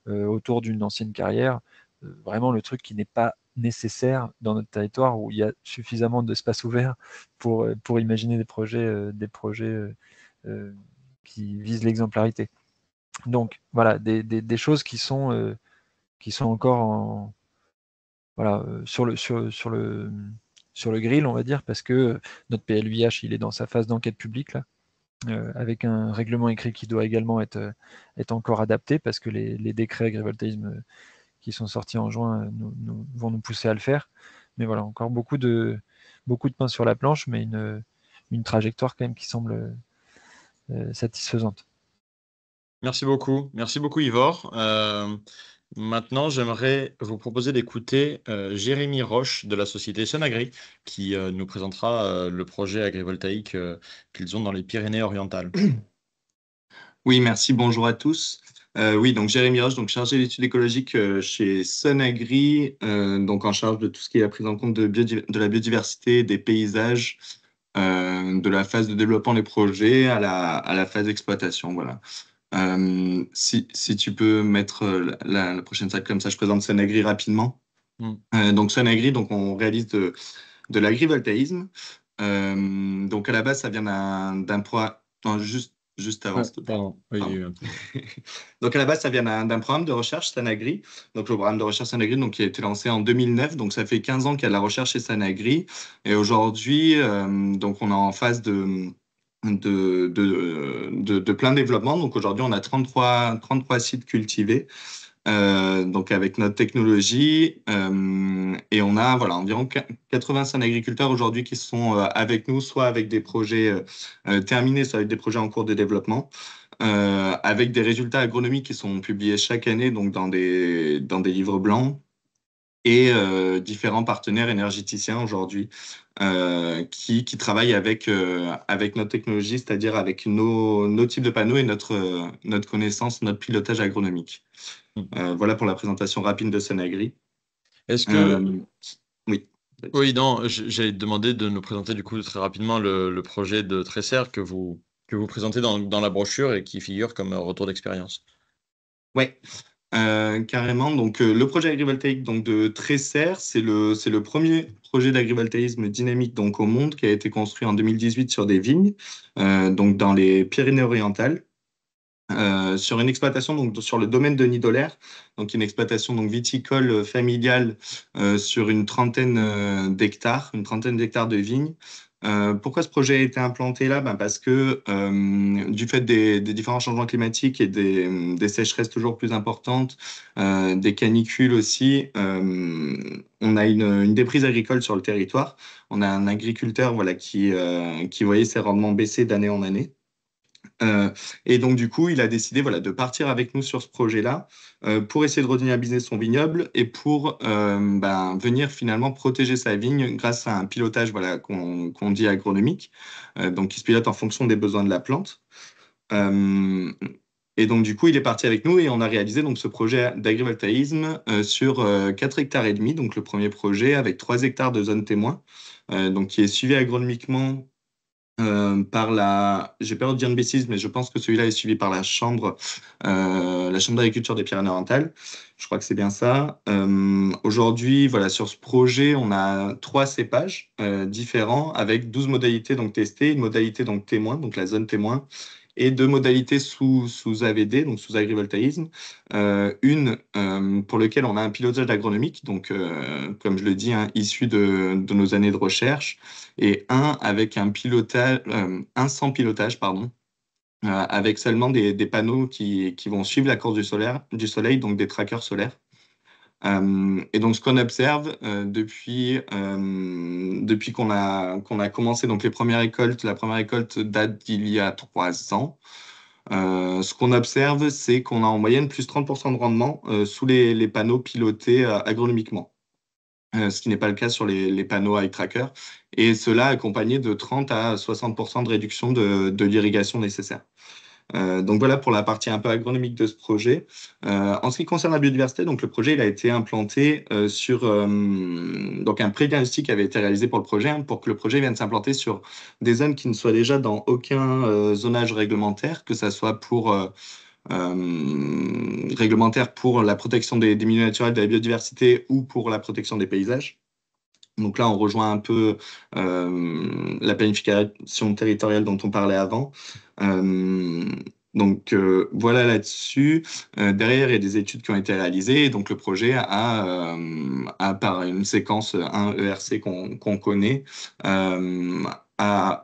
autour d'une ancienne carrière, vraiment le truc qui n'est pas nécessaire dans notre territoire où il y a suffisamment d'espace ouvert pour, euh, pour imaginer des projets, euh, des projets euh, qui visent l'exemplarité. Donc voilà, des, choses qui sont, qui sont encore voilà, sur, le, sur, le, sur le grill, on va dire, parce que notre PLVH il est dans sa phase d'enquête publique, avec un règlement écrit qui doit également être, encore adapté, parce que les, les décrets agrivoltaïsme qui sont sortis en juin euh, vont nous pousser à le faire. Mais voilà, encore beaucoup de, beaucoup de pain sur la planche, mais une, trajectoire quand même qui semble euh, satisfaisante. Merci beaucoup. Merci beaucoup, Ivor. Euh, maintenant, j'aimerais vous proposer d'écouter Jérémy Roche de la société Sunagri, qui nous présentera le projet agrivoltaïque qu'ils ont dans les Pyrénées-Orientales. Oui, merci. Bonjour à tous. Euh, oui, donc Jérémy Roche, donc chargé d'études écologiques euh, chez Sunagri, euh, donc en charge de tout ce qui est la prise en compte de, de la biodiversité, des paysages, de la phase de développement des projets à la, à la phase d'exploitation. Voilà. Si, si, tu peux mettre la, prochaine slide comme ça, je présente Sunagri rapidement. Mm. donc Sunagri, donc on réalise de, de l'agrivoltaïsme. donc à la base, ça vient d'un projet juste juste avant. Ah, <laughs> donc à la base, ça vient d'un programme de recherche Sanagri, donc le programme de recherche Sanagri, donc qui a été lancé en 2009. Donc ça fait 15 ans qu'il y a de la recherche chez Sanagri, et aujourd'hui, euh, donc on est en phase de de, plein développement. Donc aujourd'hui, on a 33, 33 sites cultivés. Euh, donc avec notre technologie. Euh, et on a voilà, environ 85 agriculteurs aujourd'hui qui sont euh, avec nous, soit avec des projets terminés, soit avec des projets en cours de développement. avec des résultats agronomiques qui sont publiés chaque année donc dans des, dans des livres blancs et différents partenaires énergéticiens aujourd'hui qui, qui, travaillent avec, avec notre technologie, c'est-à-dire avec nos, nos, types de panneaux et notre, notre connaissance, notre pilotage agronomique. Mhm. Euh, voilà pour la présentation rapide de Sanagri. Est-ce que. Euh, oui. Oui, non, j'ai demandé de nous présenter du coup très rapidement le, projet de Tresser que vous, que vous présentez dans, la brochure et qui figure comme retour d'expérience. Oui, euh, carrément. Donc, le projet agrivoltaïque donc, de Tresser, c'est le, premier projet d'agrivoltaïsme dynamique donc, au monde qui a été construit en 2018 sur des vignes, donc dans les Pyrénées-Orientales. Euh, sur une exploitation donc sur le domaine de Nidolaire, donc une exploitation donc viticole euh, familiale euh, sur une trentaine d'hectares, une trentaine d'hectares de vignes. pourquoi ce projet a été implanté là ben Parce que du fait des, différents changements climatiques et des, des sécheresses toujours plus importantes, des canicules aussi, on a une, une, déprise agricole sur le territoire. On a un agriculteur voilà, qui, qui voyait ses rendements baisser d'année en année. Euh, et donc, du coup, il a décidé voilà, de partir avec nous sur ce projet-là euh, pour essayer de redynamiser son vignoble et pour euh, ben, venir finalement protéger sa vigne grâce à un pilotage voilà, qu'on dit agronomique, donc qui se pilote en fonction des besoins de la plante. et donc, du coup, il est parti avec nous et on a réalisé donc, ce projet d'agrivoltaïsme sur 4 hectares et demi, donc le premier projet avec 3 hectares de zone témoin, donc qui est suivi agronomiquement euh, par la, j'ai peur de dire une mais je pense que celui-là est suivi par la chambre, euh, la chambre d'agriculture des Pyrénées-Orientales. Je crois que c'est bien ça. Euh, aujourd'hui, voilà, sur ce projet, on a trois cépages différents avec 12 modalités donc testées, une modalité donc témoin, donc la zone témoin, et deux modalités sous, sous AVD, donc sous agrivoltaïsme. Euh, une euh, pour laquelle on a un pilotage agronomique, donc euh, comme je le dis, hein, issu de, de, nos années de recherche, et un avec un pilotage, un sans pilotage, pardon, avec seulement des, des panneaux qui, qui, vont suivre la course du, solaire, du soleil, donc des trackers solaires. Euh, et donc, ce qu'on observe euh, depuis, euh, depuis qu'on a, a commencé donc les premières récoltes, la première récolte date d'il y a trois ans. ce qu'on observe, c'est qu'on a en moyenne plus 30% de rendement sous les, les, panneaux pilotés agronomiquement, ce qui n'est pas le cas sur les, les panneaux high tracker, et cela accompagné de 30 à 60% de réduction de, de l'irrigation nécessaire. Euh, donc voilà pour la partie un peu agronomique de ce projet. Euh, en ce qui concerne la biodiversité, donc le projet il a été implanté euh, sur euh, donc un pré-diagnostic avait été réalisé pour le projet hein, pour que le projet vienne s'implanter sur des zones qui ne soient déjà dans aucun zonage réglementaire, que ça soit pour réglementaire pour la protection des milieux naturels de la biodiversité ou pour la protection des paysages. Donc là, on rejoint un peu euh, la planification territoriale dont on parlait avant. Euh, donc euh, voilà là-dessus. derrière, il y a des études qui ont été réalisées. donc le projet a, par une séquence 1 ERC qu'on connaît,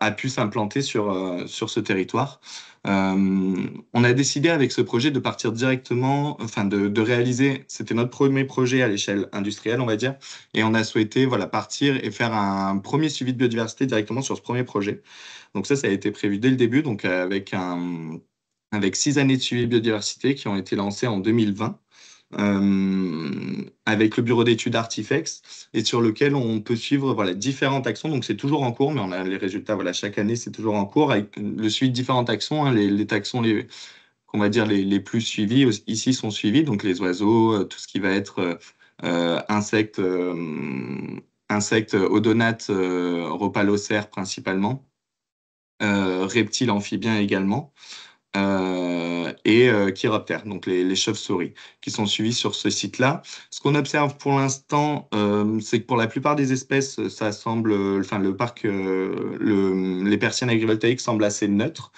a, pu s'implanter sur, euh, sur ce territoire. Euh, on a décidé avec ce projet de partir directement, enfin de, réaliser, c'était notre premier projet à l'échelle industrielle, on va dire, et on a souhaité voilà, partir et faire un premier suivi de biodiversité directement sur ce premier projet. Donc ça, ça a été prévu dès le début, donc euh, avec, un, avec six années de suivi de biodiversité qui ont été lancées en 2020. Euh, avec le bureau d'études Artifex et sur lequel on peut suivre voilà, taxons, Donc c'est toujours en cours, mais on a les résultats voilà, chaque année, c'est toujours en cours avec le suivi de différents taxons hein. les, taxons les, qu'on va dire les, les, plus suivis ici sont suivis, donc les oiseaux, euh, tout ce qui va être euh, insectes, insectes odonates, repalocères principalement, reptiles, amphibiens également. Euh, et euh, chiroptères, donc les, les chauves-souris, qui sont suivis sur ce site-là. Ce qu'on observe pour l'instant, euh, c'est que pour la plupart des espèces, ça semble, euh, enfin le parc, les persiennes agrivoltaïques semblent assez neutres.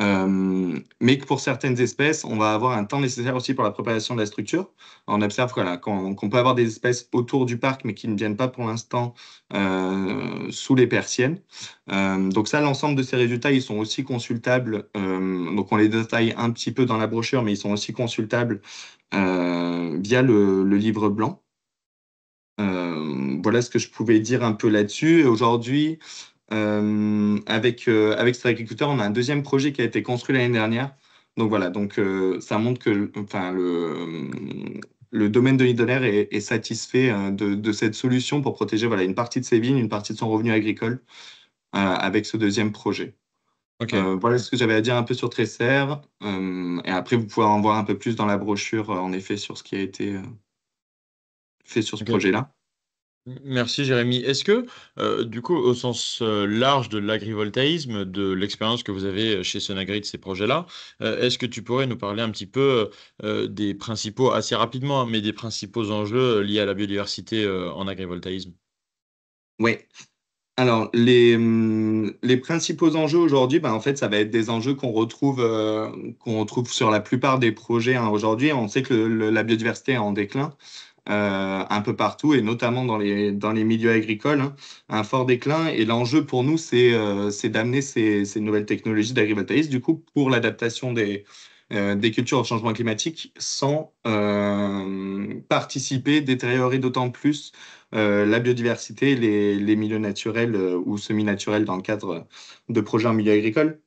Euh, mais que pour certaines espèces, on va avoir un temps nécessaire aussi pour la préparation de la structure. On observe qu'on peut avoir des espèces autour du parc, mais qui ne viennent pas pour l'instant euh, sous les persiennes. Euh, donc ça, l'ensemble de ces résultats, ils sont aussi consultables. donc on les détaille un petit peu dans la brochure, mais ils sont aussi consultables via le, le, livre blanc. voilà ce que je pouvais dire un peu là-dessus. Aujourd'hui, euh, avec, euh, avec cet agriculteur, on a un deuxième projet qui a été construit l'année dernière. Donc voilà, donc, euh, ça montre que enfin, le, le domaine de de est, est, satisfait de, de, cette solution pour protéger voilà, une partie de ses vignes, une partie de son revenu agricole avec ce deuxième projet. voilà ce que j'avais à dire un peu sur Tresser. et après, vous pouvez en voir un peu plus dans la brochure, en effet, sur ce qui a été fait sur ce projet-là. Merci Jérémy. Est-ce que, euh, du coup, au sens euh, large de l'agrivoltaïsme, de l'expérience que vous avez euh, chez Sonagri de ces projets-là, est-ce que tu pourrais nous parler un petit peu des principaux, assez rapidement, hein, mais des principaux enjeux liés à la biodiversité en agrivoltaïsme Oui. Alors, les, hum, principaux enjeux aujourd'hui, ben, en fait, ça va être des enjeux qu'on retrouve, qu'on sur la plupart des projets. Hein, aujourd'hui, on sait que la biodiversité est en déclin. Euh, un peu partout et notamment dans les, dans les milieux agricoles, hein. un fort déclin. Et l'enjeu pour nous, c'est euh, c'est d'amener ces, nouvelles technologies d'agrivoltaïsme, du coup, pour l'adaptation des, euh, des cultures au changement climatique sans participer, détériorer d'autant plus la biodiversité, les, les milieux naturels ou semi-naturels dans le cadre de projets en milieu agricole.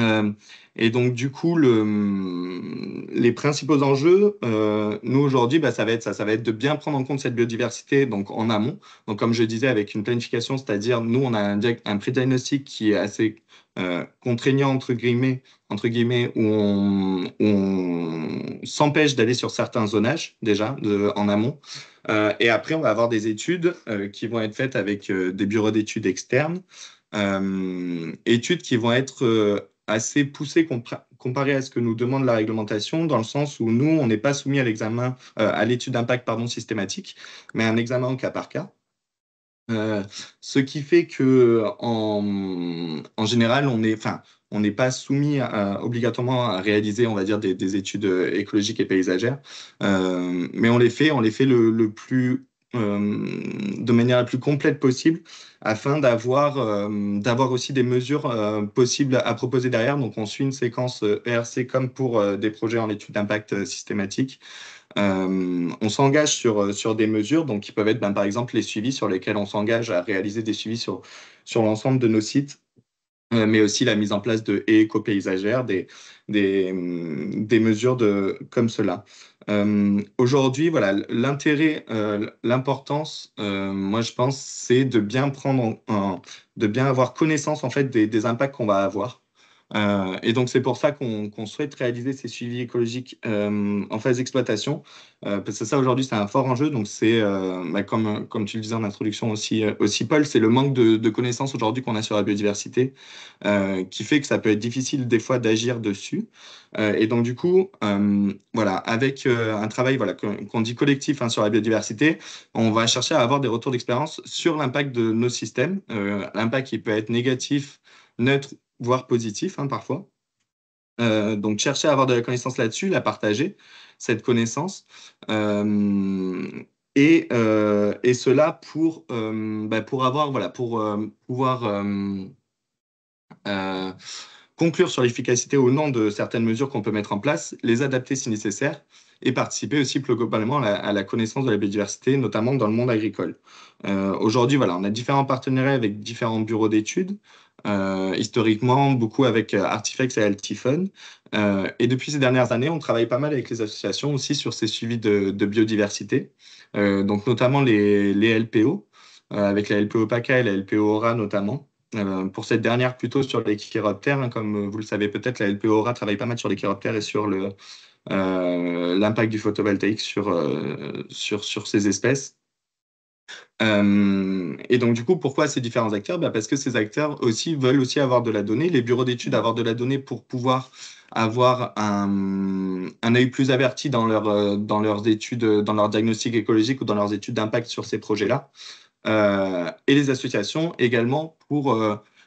Euh, et donc, du coup, le, les principaux enjeux, euh, nous aujourd'hui, bah, ça va être ça, ça va être de bien prendre en compte cette biodiversité donc en amont. Donc, comme je disais, avec une planification, c'est-à-dire nous, on a un, un pré-diagnostic qui est assez euh, contraignant entre guillemets, entre guillemets, où on, s'empêche d'aller sur certains zonages déjà de, en amont. et après, on va avoir des études qui vont être faites avec des bureaux d'études externes. études qui vont être assez poussé comparé à ce que nous demande la réglementation, dans le sens où nous, on n'est pas soumis à l'examen, euh, à l'étude d'impact pardon, systématique, mais un examen cas par cas. Euh, ce qui fait que en, général, on est, enfin, on n'est pas soumis obligatoirement à réaliser, on va dire, des, études euh, écologiques et paysagères, mais on les fait, on les fait le, le plus euh, de manière la plus complète possible afin d'avoir euh, d'avoir aussi des mesures euh, possibles à proposer derrière. Donc on suit une séquence ERC e comme pour des projets en étude d'impact systématique. on s'engage sur, sur des mesures donc, qui peuvent être ben, par exemple les suivis sur lesquels on s'engage à réaliser des suivis sur, sur l'ensemble de nos sites, mais aussi la mise en place de éco-paysagères, des, des, des mesures de, comme cela. Euh, aujourd'hui, voilà, l'intérêt, euh, l'importance, euh, moi je pense, c'est de bien prendre, de bien avoir connaissance en fait des impacts qu'on va avoir. Euh, et donc, c'est pour ça qu'on souhaite réaliser ces suivis écologiques euh, en phase d'exploitation, euh, parce que ça, aujourd'hui, c'est un fort enjeu. Donc, c'est, bah, comme, comme tu le disais en introduction aussi, aussi Paul, c'est le manque de, connaissances aujourd'hui qu'on a sur la biodiversité qui fait que ça peut être difficile, des fois, d'agir dessus. et donc, du coup, voilà, avec un travail voilà, qu'on dit collectif hein, sur la biodiversité, on va chercher à avoir des retours d'expérience sur l'impact de nos systèmes, l'impact qui peut être négatif, neutre voire positif hein, parfois. Euh, donc chercher à avoir de la connaissance là-dessus, la partager, cette connaissance. Euh, et, euh, et, cela pour, bah, pour avoir, voilà, pour pouvoir conclure sur l'efficacité ou non de certaines mesures qu'on peut mettre en place, les adapter si nécessaire et participer aussi plus globalement à la, connaissance de la biodiversité, notamment dans le monde agricole. Aujourd'hui, voilà, on a différents partenariats avec différents bureaux d'études, euh, historiquement beaucoup avec euh, Artifex et Altifon. Euh, et depuis ces dernières années, on travaille pas mal avec les associations aussi sur ces suivis de, biodiversité, donc notamment les, LPO, avec la LPO PACA et la LPO Aura notamment. pour cette dernière, plutôt sur les chiroptères, hein, comme vous le savez peut-être, la LPO Aura travaille pas mal sur les chiroptères et sur l'impact du photovoltaïque sur ces espèces. Euh, et donc, du coup, pourquoi ces différents acteurs bah, Parce que ces acteurs aussi veulent aussi avoir de la donnée. Les bureaux d'études mm. avoir de la donnée pour pouvoir avoir un, œil plus averti dans, leur, euh, dans leurs études, dans leur diagnostic écologique ou dans leurs études d'impact sur ces projets-là. Euh, et les associations également pour,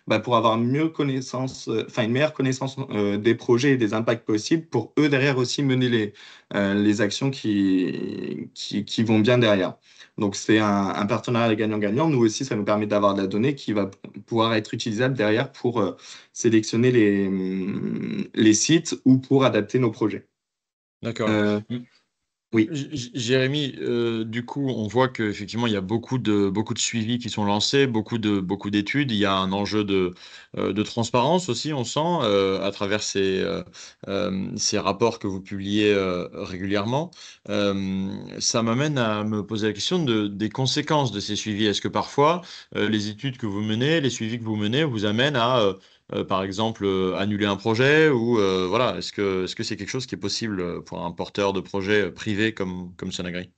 bah, pour avoir mieux connaissance, enfin une meilleure connaissance des projets et des impacts possibles pour eux derrière aussi mener les, les actions qui, qui vont bien derrière. Donc c'est un, un, partenariat gagnant-gagnant. Nous aussi, ça nous permet d'avoir de la donnée qui va pouvoir être utilisable derrière pour euh, sélectionner les, les sites ou pour adapter nos projets. D'accord. Euh, mm. Oui. Jérémy, euh, du coup, on voit qu'effectivement, il y a beaucoup de, beaucoup de suivis qui sont lancés, beaucoup de beaucoup d'études. Il y a un enjeu de, euh, transparence aussi, on sent, euh, à travers ces, rapports que vous publiez régulièrement. ça m'amène à me poser la question des conséquences de ces suivis. Est-ce que parfois, les études que vous menez, les suivis que vous menez, vous amènent à euh, par exemple, euh, annuler un projet ou euh, voilà, est-ce que c'est -ce que quelque chose qui est possible pour un porteur de projet privé comme, comme Sonagri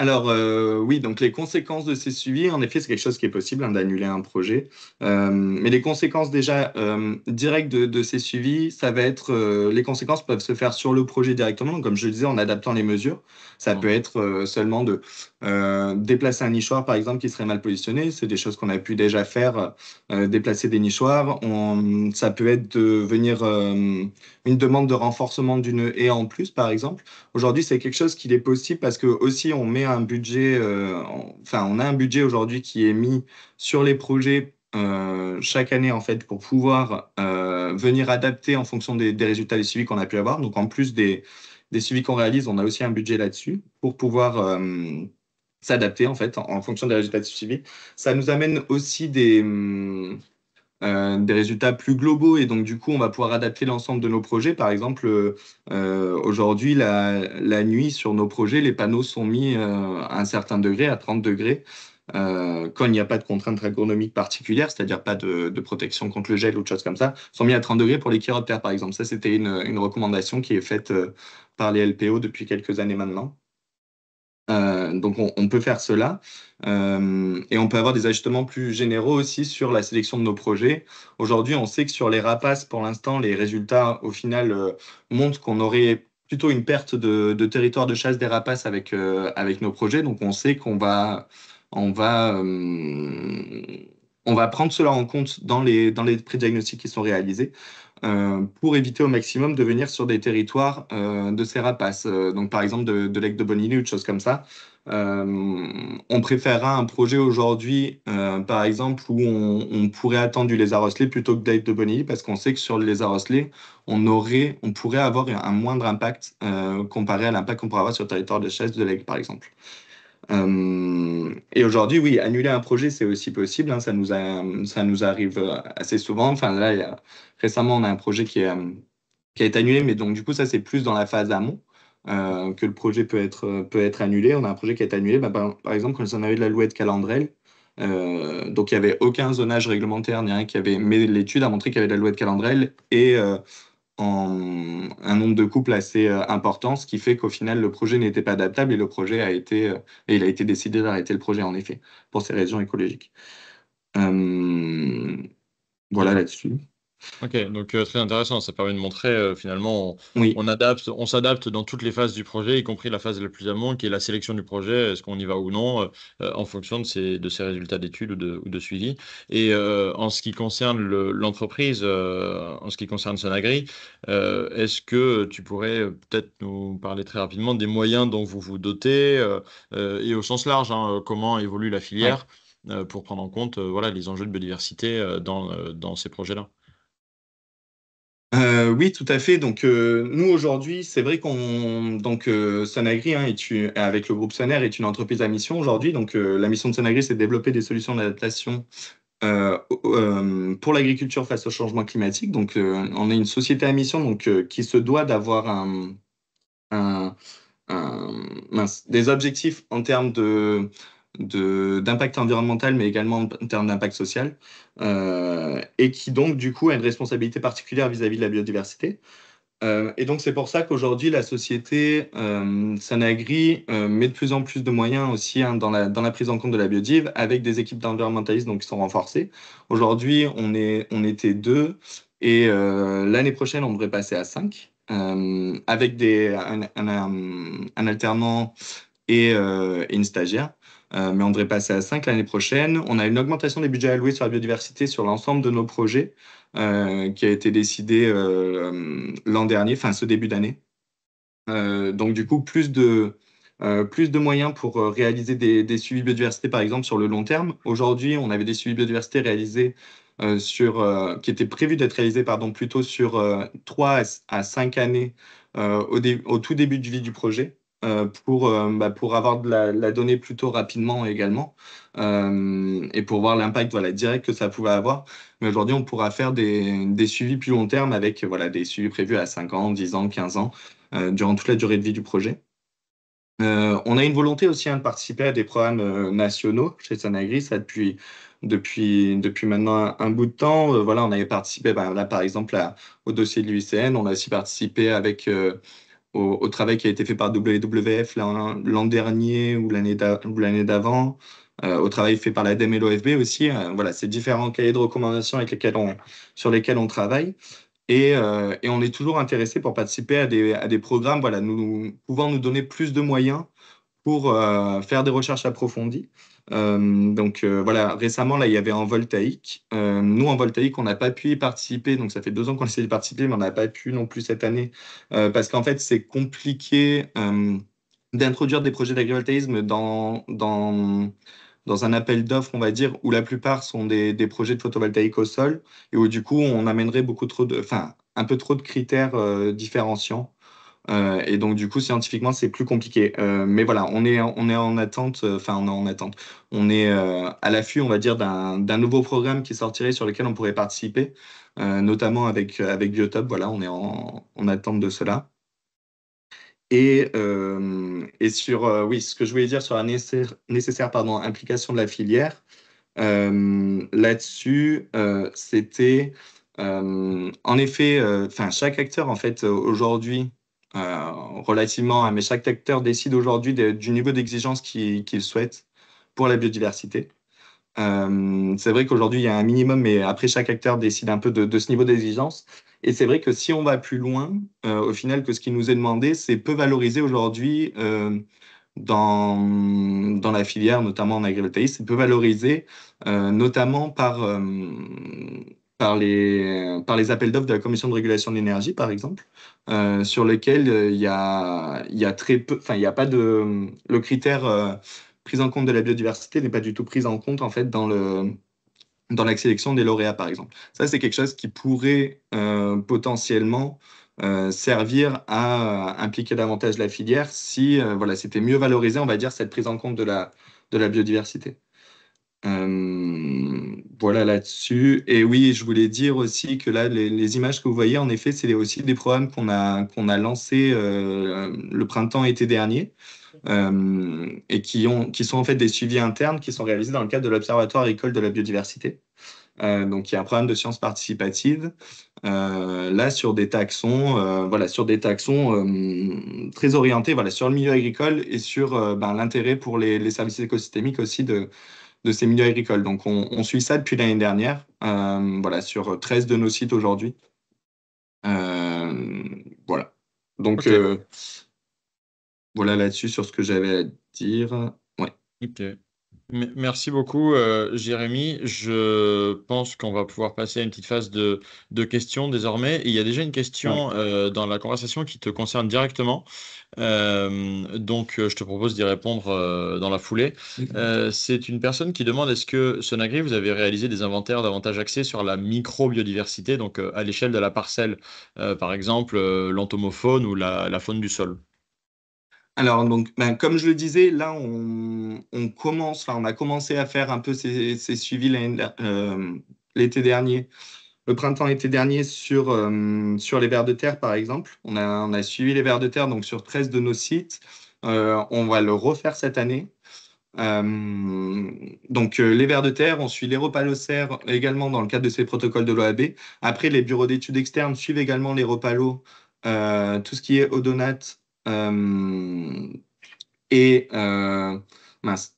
alors euh, oui, donc les conséquences de ces suivis, en effet, c'est quelque chose qui est possible hein, d'annuler un projet. Euh, mais les conséquences déjà euh, directes de, ces suivis, ça va être les conséquences peuvent se faire sur le projet directement. comme je le disais, en adaptant les mesures, ça peut être seulement de déplacer un nichoir, par exemple, qui serait mal positionné. C'est des choses qu'on a pu déjà faire, déplacer des nichoirs. ça peut être de venir une demande de renforcement d'une haie en plus, par exemple. Aujourd'hui, c'est quelque chose qui est possible parce que aussi on met un budget, euh, enfin, on a un budget aujourd'hui qui est mis sur les projets euh, chaque année en fait pour pouvoir euh, venir adapter en fonction des, résultats des suivis qu'on a pu avoir. Donc en plus des, suivis qu'on réalise, on a aussi un budget là-dessus pour pouvoir s'adapter en fait en, fonction des résultats de suivi. Ça nous amène aussi des, hum, euh, des résultats plus globaux et donc du coup on va pouvoir adapter l'ensemble de nos projets. Par exemple, euh, euh, aujourd'hui la, nuit sur nos projets, les panneaux sont mis euh, à un certain degré, à 30 degrés, quand il n'y a pas de contraintes agronomiques particulières, c'est-à-dire pas de, protection contre le gel ou de choses comme ça, sont mis à 30 degrés pour les chiroptères par exemple. Ça c'était une, une, recommandation qui est faite par les LPO depuis quelques années maintenant. Euh, donc on, peut faire cela euh, et on peut avoir des ajustements plus généraux aussi sur la sélection de nos projets. Aujourd'hui, on sait que sur les rapaces, pour l'instant, les résultats au final euh, montrent qu'on aurait plutôt une perte de, territoire de chasse des rapaces avec, avec nos projets. Donc on sait qu'on va, on va, on va prendre cela en compte dans les, dans les prédiagnostics qui sont réalisés. Euh, pour éviter au maximum de venir sur des territoires euh, de ces rapaces. Euh, donc, par exemple, de, de l'aigle de Bonilé ou de choses comme ça. on préférera un projet aujourd'hui, par exemple, où on, pourrait attendre du lézard plutôt que l'Aigle de bonny parce qu'on sait que sur le lézard on, aurait, on pourrait avoir un moindre impact comparé à l'impact qu'on pourrait avoir sur le territoire de chasse de l'aigle, par exemple. Euh, et aujourd'hui, oui, annuler un projet, c'est aussi possible. Hein. ça, nous ça nous arrive euh, assez souvent. Enfin, là, récemment, on a un projet qui, est, euh, qui a été annulé, mais donc, du coup, ça, c'est plus dans la phase amont. que le projet peut être, peut être annulé. On a un projet qui a été annulé, bah, par, exemple, quand on avait de la louette calandrelle, donc il n'y avait aucun zonage réglementaire, qui avait, mais l'étude a montré qu'il y avait de la louette calandrelle et en un nombre de couples assez euh, important, ce qui fait qu'au final, le projet n'était pas adaptable et le projet a été, euh, et il a été décidé d'arrêter le projet, en effet, pour ces raisons écologiques. Euh, voilà là-dessus. Ok, donc euh, très intéressant. Ça permet de montrer euh, finalement, on, on adapte, on s'adapte dans toutes les phases du projet, y compris la phase la plus amont, qui est la sélection du projet. Est-ce qu'on y va ou non, euh, en fonction de ces de ces résultats d'études ou de, suivi. Et en ce qui concerne l'entreprise, en ce qui concerne Sonagri, est-ce que tu pourrais peut-être nous parler très rapidement des moyens dont vous vous dotez et au sens large, hein, comment évolue la filière pour prendre en compte voilà les enjeux de biodiversité dans dans ces projets-là. Euh, oui, tout à fait. Donc, euh, nous aujourd'hui, c'est vrai qu'on donc euh, Sonagri hein, avec le groupe Suner, est une entreprise à mission aujourd'hui. Donc, la mission de Sonagri, c'est de développer des solutions d'adaptation pour l'agriculture face au changement climatique. Donc, on est une société à mission donc qui se doit d'avoir des objectifs en termes de d'impact environnemental, mais également en termes d'impact social, euh, et qui donc du coup a une responsabilité particulière vis-à-vis de la biodiversité. Euh, et donc c'est pour ça qu'aujourd'hui la société euh, Sanagri met de plus en plus de moyens aussi hein, dans, la, dans, la, prise en compte de la biodive avec des équipes d'environnementalistes qui sont renforcées. Aujourd'hui on, on était deux et l'année prochaine on devrait passer à cinq avec des, un, alternant et une stagiaire. Euh, mais on devrait passer à 5 l'année prochaine. On a une augmentation des budgets alloués sur la biodiversité sur l'ensemble de nos projets euh, qui a été décidée euh, l'an dernier, enfin ce début d'année. Euh, donc du coup, plus de, euh, plus de moyens pour euh, réaliser des, des, suivis biodiversité, par exemple, sur le long terme. Aujourd'hui, on avait des suivis biodiversité réalisés sur, qui étaient prévus d'être réalisés pardon, plutôt sur 3 à 5 années au, au tout début de vie du projet. Euh, pour, euh, bah, pour avoir de la, donnée plutôt rapidement également euh, et pour voir l'impact voilà, direct que ça pouvait avoir. Mais aujourd'hui, on pourra faire des, des, suivis plus long terme avec voilà, des suivis prévus à 5 ans, 10 ans, 15 ans, durant toute la durée de vie du projet. on a une volonté aussi hein, de participer à des programmes nationaux chez Sanagri, ça depuis, depuis, depuis maintenant un, bout de temps. voilà, on avait participé bah, là, par exemple au dossier de l'UICN, on a aussi participé avec, au, travail qui a été fait par WWF l'an dernier ou l'année d'avant, euh, au travail fait par l'ADEME et l'OFB aussi. Euh, voilà, c'est différents cahiers de recommandations avec lesquels on, sur lesquels on travaille. Et, euh, et on est toujours intéressé pour participer à des, à des programmes, voilà, nous, nous, pouvant nous donner plus de moyens pour faire des recherches approfondies. Euh, donc euh, voilà, récemment, là, il y avait en voltaïque. Euh, nous, en voltaïque, on n'a pas pu y participer. Donc ça fait deux ans qu'on <laughs> essaie de participer, mais on n'a pas pu non plus cette année. parce qu'en fait, c'est compliqué d'introduire des projets d'agrivoltaïsme dans, un appel d'offres, on va dire, où la plupart sont des, projets de photovoltaïque au sol et où du coup, on amènerait beaucoup trop de, enfin, un peu trop de critères différenciants. Euh, et donc, du coup, scientifiquement, c'est plus compliqué. Euh, mais voilà, on est, on est en attente, euh, enfin, on est en attente. On est à l'affût, on va dire, d'un nouveau programme qui sortirait sur lequel on pourrait participer, notamment avec, avec Biotop. Voilà, on est en, attente de cela. Et, et sur, oui, ce que je voulais dire sur la nécessaire, nécessaire pardon, implication de la filière, là-dessus, c'était. en effet, enfin chaque acteur en fait aujourd'hui euh, relativement à hein, mais chaque acteur décide aujourd'hui du niveau d'exigence qu'il souhaite pour la biodiversité. Euh, c'est vrai qu'aujourd'hui, il y a un minimum, mais après, chaque acteur décide un peu de, ce niveau d'exigence. Et c'est vrai que si on va plus loin, euh, au final, que ce qui nous est demandé, c'est peu valorisé aujourd'hui euh, dans, dans la filière, notamment en agrivoltaïsme, c'est peu valorisé, euh, notamment par par les, par les appels d'offres de la Commission de régulation de l'énergie, par exemple, euh, sur lequel euh, il y, a, y a très peu, enfin, il n'y a pas de. Le critère euh, prise en compte de la biodiversité n'est pas du tout pris en compte, en fait, dans le dans la sélection des lauréats, par exemple. Ça, c'est quelque chose qui pourrait potentiellement servir à impliquer davantage la filière si voilà, c'était mieux valorisé, on va dire, cette prise en compte de la, de la biodiversité. Euh, voilà là-dessus. Et oui, je voulais dire aussi que là, les, images que vous voyez, en effet, c'est aussi des programmes qu'on a, qu'on a lancés euh, le printemps-été dernier euh, et qui, ont, qui sont en fait des suivis internes qui sont réalisés dans le cadre de l'Observatoire agricole de la biodiversité. donc, il y a un programme de sciences participatives, là, sur des taxons, voilà, sur des taxons très orientés voilà, sur le milieu agricole et sur ben, l'intérêt pour les, les services écosystémiques aussi de, de ces milieux agricoles. Donc on, suit ça depuis l'année dernière, euh, voilà, sur 13 de nos sites aujourd'hui. Euh, voilà. Donc euh, voilà là-dessus sur ce que j'avais à dire. Ouais. Merci beaucoup, euh, Jérémy. Je pense qu'on va pouvoir passer à une petite phase de, questions désormais. il y a déjà une question euh, dans la conversation qui te concerne directement. Euh, donc, je te propose d'y répondre dans la foulée. C'est une personne qui demande est-ce que, Sonagri, vous avez réalisé des inventaires davantage axés sur la microbiodiversité, donc à l'échelle de la parcelle, par exemple l'entomophone ou la faune du sol alors, donc, ben, comme je le disais, là, on, commence, on a commencé à faire un peu ces, suivis euh, l'été dernier, le printemps-été dernier, sur, euh, sur les vers de terre, par exemple. On a, on a suivi les vers de terre donc, sur 13 de nos sites. Euh, on va le refaire cette année. donc, les vers de terre, on suit les repalocères également dans le cadre de ces protocoles de l'OAB. Après, les bureaux d'études externes suivent également les repalos, tout ce qui est odonate euh, et, euh,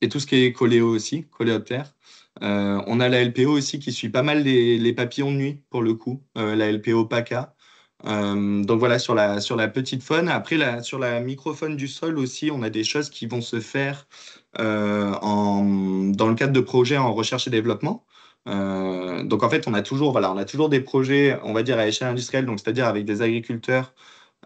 et tout ce qui est coléo aussi, coléoptère. Euh, on a la LPO aussi qui suit pas mal les, papillons de nuit pour le coup, la LPO PACA. donc voilà sur la, sur la petite faune. Après, sur la microfaune du sol aussi, on a des choses qui vont se faire dans le cadre de projets en recherche et développement. donc en fait, on a toujours, voilà, on a toujours des projets, on va dire à échelle industrielle, donc c'est-à-dire avec des agriculteurs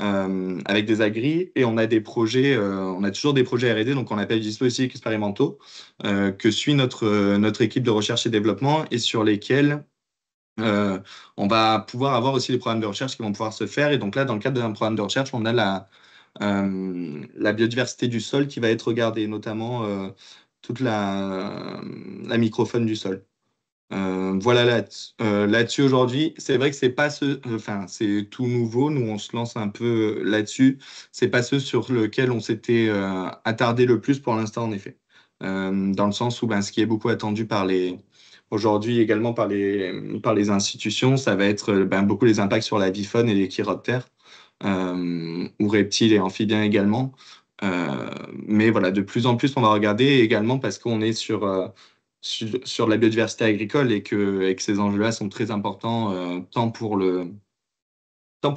euh, avec des agris et on a des projets, euh, on a toujours des projets R&D, donc on appelle dispositifs expérimentaux, euh, que suit notre, notre équipe de recherche et développement et sur lesquels on va pouvoir avoir aussi des programmes de recherche qui vont pouvoir se faire. Et donc là, dans le cadre d'un programme de recherche, on a la, la biodiversité du sol qui va être regardée, notamment toute la, la microfaune du sol. Euh, voilà euh, là-dessus aujourd'hui. C'est vrai que c'est pas ce, enfin c'est tout nouveau. Nous on se lance un peu là-dessus. C'est pas ce sur lequel on s'était euh, attardé le plus pour l'instant en effet. dans le sens où ben, ce qui est beaucoup attendu par les aujourd'hui également par les par les institutions, ça va être ben, beaucoup les impacts sur la biphone et les chiroptères ou reptiles et amphibiens également. mais voilà, de plus en plus on va regarder également parce qu'on est sur sur, la biodiversité agricole et que, ces enjeux-là sont très importants euh, tant pour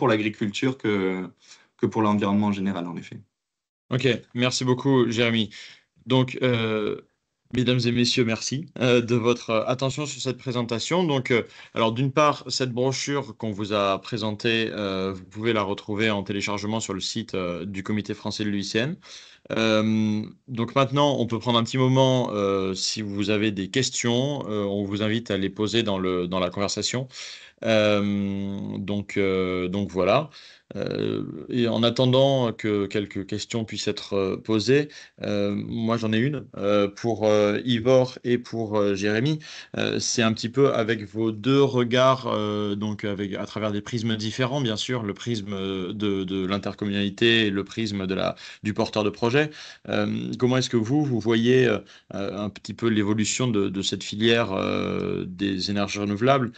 l'agriculture que, pour l'environnement en général, en effet. Ok, merci beaucoup, Jérémy. Donc, euh, mesdames et messieurs, merci euh, de votre attention sur cette présentation. Donc, alors d'une part, cette brochure qu'on vous a présentée, vous pouvez la retrouver en téléchargement sur le site du Comité français de l'UICN. Euh, donc maintenant, on peut prendre un petit moment euh, si vous avez des questions. Euh, on vous invite à les poser dans, le, dans la conversation. donc, donc voilà. et en attendant que quelques questions puissent être posées, moi j'en ai une pour Ivor et pour Jérémy. C'est un petit peu avec vos deux regards, donc avec, à travers des prismes différents, bien sûr, le prisme de, de l'intercommunalité et le prisme de la, du porteur de projet. Euh, comment est-ce que vous, vous voyez euh, euh, un petit peu l'évolution de, cette filière des énergies renouvelables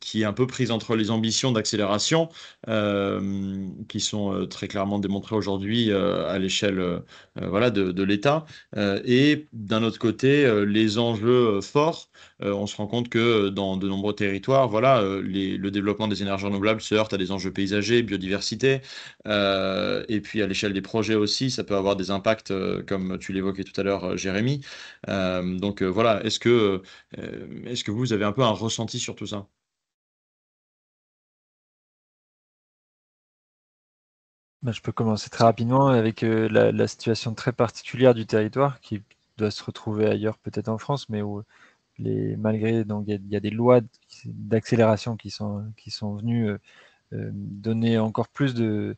qui est un peu prise entre les ambitions d'accélération qui sont très clairement démontrées aujourd'hui à l'échelle voilà, de l'État et d'un autre côté les enjeux forts euh, on se rend compte que euh, dans de nombreux territoires, voilà, euh, le développement des énergies renouvelables se heurte à des enjeux paysagers, biodiversité, et puis à l'échelle des projets aussi, ça peut avoir des impacts, comme tu l'évoquais tout à l'heure, Jérémy. donc voilà, est-ce que, est-ce que vous avez un peu un ressenti sur tout ça bah, je peux commencer très rapidement avec la, situation très particulière du territoire qui doit se retrouver ailleurs, peut-être en France, mais où malgré donc il y, a des lois d'accélération qui sont qui sont venues euh, euh, donner encore plus de,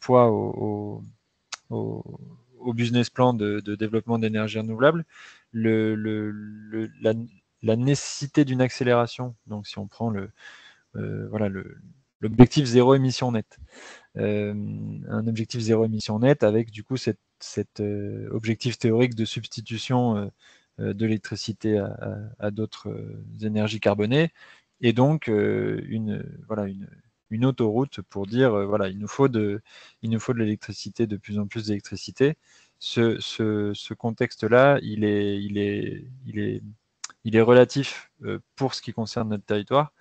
poids au, business plan de, développement d'énergie renouvelable, le, la, nécessité d'une accélération. Donc si on prend le euh, voilà le l'objectif zéro émission nette. un objectif zéro émission nette avec du coup cet objectif théorique de substitution euh, de l'électricité à, d'autres euh, énergies carbonées, et donc euh, une, voilà, une, autoroute pour dire voilà, il nous faut de, il nous faut de l'électricité, de plus en plus d'électricité. Ce, contexte-là, il est, il est, il est, il est relatif pour ce qui concerne notre territoire.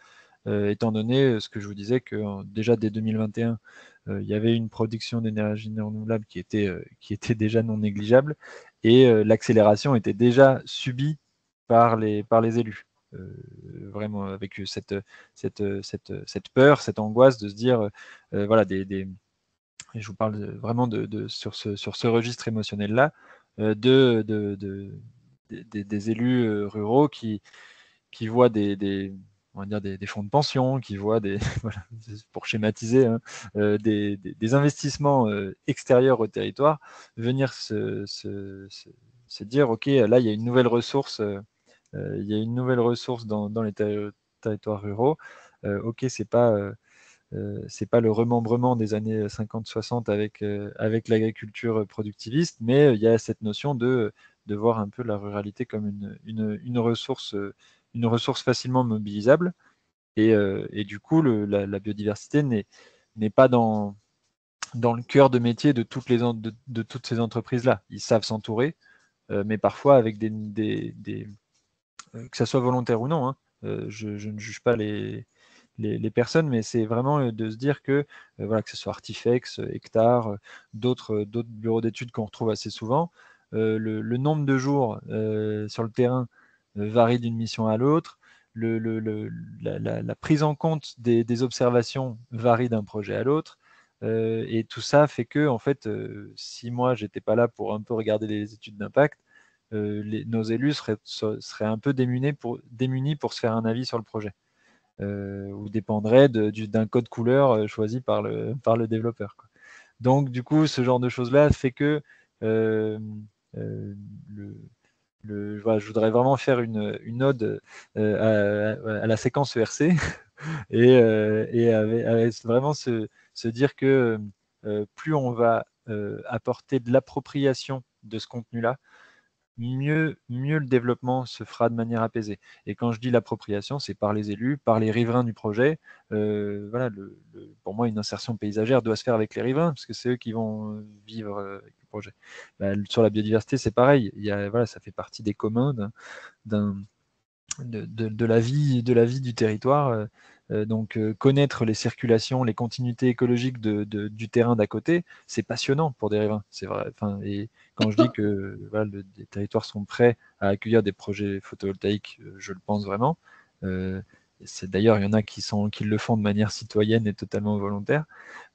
étant donné ce que je vous disais que déjà dès 2021, il y avait une production d'énergie renouvelable qui était, qui était déjà non négligeable et euh, l'accélération était déjà subie par les, par les élus. Euh, vraiment avec euh, cette, cette, cette, cette, peur, cette angoisse de se dire, voilà, des, des, je vous parle vraiment de, de, sur, ce, sur ce registre émotionnel-là, de, de, des élus ruraux qui, qui voient des on va dire des, fonds de pension, qui voient des, <laughs> pour schématiser, hein, euh, des, investissements euh, extérieurs au territoire, venir se, dire, OK, là, il y a une nouvelle ressource, euh, il y a une nouvelle ressource dans, les territoires ruraux. OK, c'est pas... c'est pas le remembrement des années 50-60 avec, avec l'agriculture productiviste, mais il y a cette notion de, de voir un peu la ruralité comme une, une, une ressource une ressource facilement mobilisable. Et, euh, du coup, la, biodiversité n'est pas dans, dans le cœur de métier de toutes, les, de, toutes ces entreprises-là. Ils savent s'entourer, euh, mais parfois avec des, des, euh, que ce soit volontaire ou non, hein, je, ne juge pas les, les, personnes, mais c'est vraiment de se dire que, voilà, que ce soit Artifex, Hectare, d'autres bureaux d'études qu'on retrouve assez souvent, le, nombre de jours sur le terrain varie d'une mission à l'autre. la, prise en compte des, observations varie d'un projet à l'autre. Euh, et tout ça fait que, en fait, euh, si moi, j'étais pas là pour un peu regarder les études d'impact, euh, nos élus seraient, un peu démunis pour, démunis pour se faire un avis sur le projet, ou dépendraient d'un code couleur choisi par le, par le développeur. Donc, du coup, ce genre de choses-là fait que le, je voudrais vraiment faire une, ode euh, à, la séquence ERC <laughs> et, euh, vraiment se, dire que euh, plus on va apporter de l'appropriation de ce contenu-là, mieux, mieux le développement se fera de manière apaisée. Et quand je dis l'appropriation, c'est par les élus, par les riverains du projet. Euh, voilà, pour moi, une insertion paysagère doit se faire avec les riverains, parce que c'est eux qui vont euh, vivre euh, le projet. Bah, sur la biodiversité, c'est pareil. Il y a, voilà, ça fait partie des communs d'un, la vie, de la vie du territoire. Euh, donc euh, connaître les circulations, les continuités écologiques de, du terrain d'à côté, c'est passionnant pour des riverains. C'est vrai. Enfin, et quand je dis que les territoires sont prêts à accueillir des projets photovoltaïques, euh, je le pense vraiment. c'est d'ailleurs il y en a qui, sont, le font de manière citoyenne et totalement volontaire,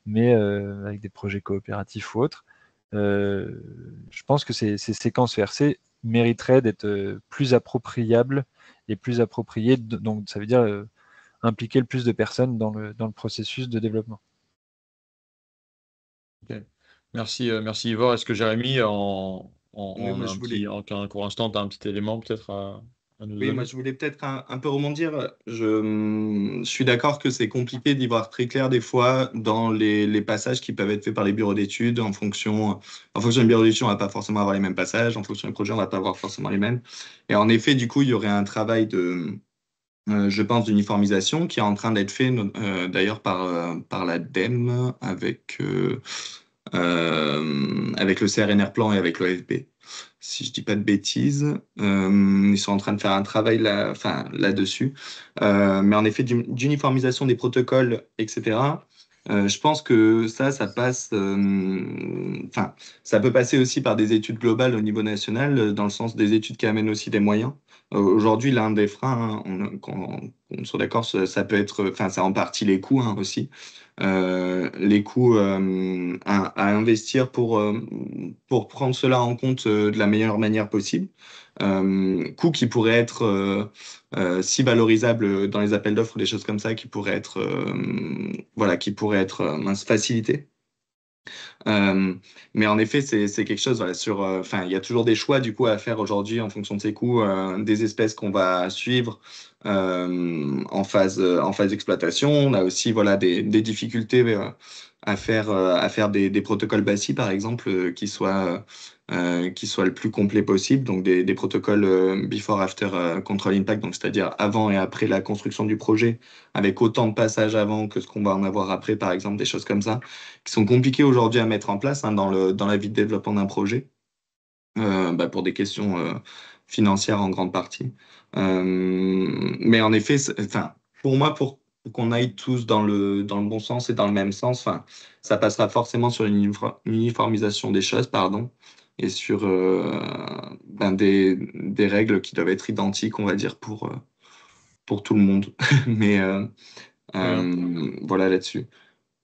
mais avec des projets coopératifs ou autres. je pense que ces, séquences versées mériteraient d'être plus appropriables et plus appropriées. Donc ça veut dire impliquer le plus de personnes dans le, dans le processus de développement. Merci, euh, merci Est-ce que Jérémy, en, en, un en court instant, tu as un petit élément peut-être à, nous donner Oui, moi je voulais peut-être un, peu rebondir. Hum, je, suis d'accord que c'est compliqué d'y voir très clair des fois dans les, passages qui peuvent être faits par les bureaux d'études. En fonction, en fonction des bureaux d'études, on ne va pas forcément avoir les mêmes passages. En fonction des projets, on ne va pas avoir forcément les mêmes. Et en effet, du coup, il y aurait un travail de euh, je pense, d'uniformisation qui est en train d'être fait euh, d'ailleurs par, euh, par l'ADEME avec, avec le CRNR Plan et avec l'OFB si je dis pas de bêtises. ils sont en train de faire un travail là, là-dessus. mais en effet, d'uniformisation des protocoles, etc. je pense que ça, ça passe. Enfin, ça peut passer aussi par des études globales au niveau national, dans le sens des études qui amènent aussi des moyens. Euh, aujourd'hui, l'un des freins, hein, on, on, on soit d'accord, ça, peut être, enfin, c'est en partie les coûts hein, aussi, euh, les coûts euh, à, investir pour, pour prendre cela en compte de la meilleure manière possible. coûts qui pourraient être si valorisables dans les appels d'offres, des choses comme ça, qui pourraient être, voilà, qui pourraient être facilités euh, mais en effet, c'est quelque chose sur. Euh, enfin, il y a toujours des choix du coup à faire aujourd'hui en fonction de ces coûts, euh, des espèces qu'on va suivre en phase en phase d'exploitation. On a aussi voilà des, difficultés à faire à faire des, protocoles bassis par exemple qui soient euh, qui soit le plus complet possible, donc des, des protocoles euh, before-after euh, control impact, donc c'est-à-dire avant et après la construction du projet, avec autant de passages avant que ce qu'on va en avoir après, par exemple, des choses comme ça, qui sont compliquées aujourd'hui à mettre en place hein, dans, le, dans la vie de développement d'un projet, bah, pour des questions financières en grande partie. mais en effet, enfin, pour moi, pour qu'on aille tous dans le, dans le bon sens et dans le même sens, enfin, ça passera forcément sur une uniformisation des choses, pardon, et sur euh, ben, des, règles qui doivent être identiques, on va dire, pour, euh, pour tout le monde. <laughs> Mais euh, voilà là-dessus.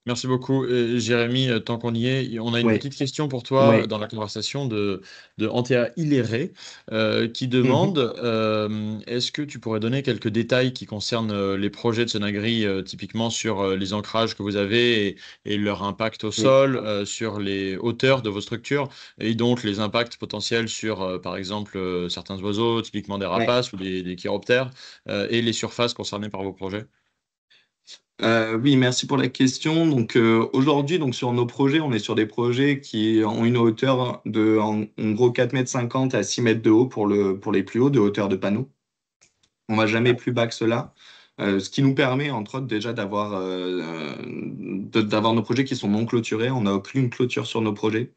Merci beaucoup, Jérémy. Euh, tant qu'on y est, on a une petite question pour toi euh, dans la conversation de, de Antea Iléré euh, qui mhm. demande est-ce que tu pourrais donner quelques détails qui concernent les projets de Sonagri, typiquement sur les ancrages que vous avez et, leur impact au sol, sur les hauteurs de vos structures et donc les impacts potentiels sur, par exemple, certains oiseaux, typiquement des rapaces ou des, des chiroptères, et les surfaces concernées par vos projets euh, oui, merci pour la question. Donc euh, aujourd'hui, sur nos projets, on est sur des projets qui ont une hauteur de en, gros 4 mètres 50 à 6 mètres de haut pour les plus hauts de hauteur de panneaux. On va jamais plus bas que cela. Euh, ce qui nous permet entre autres déjà d'avoir nos projets qui sont non clôturés. On n'a aucune clôture sur nos projets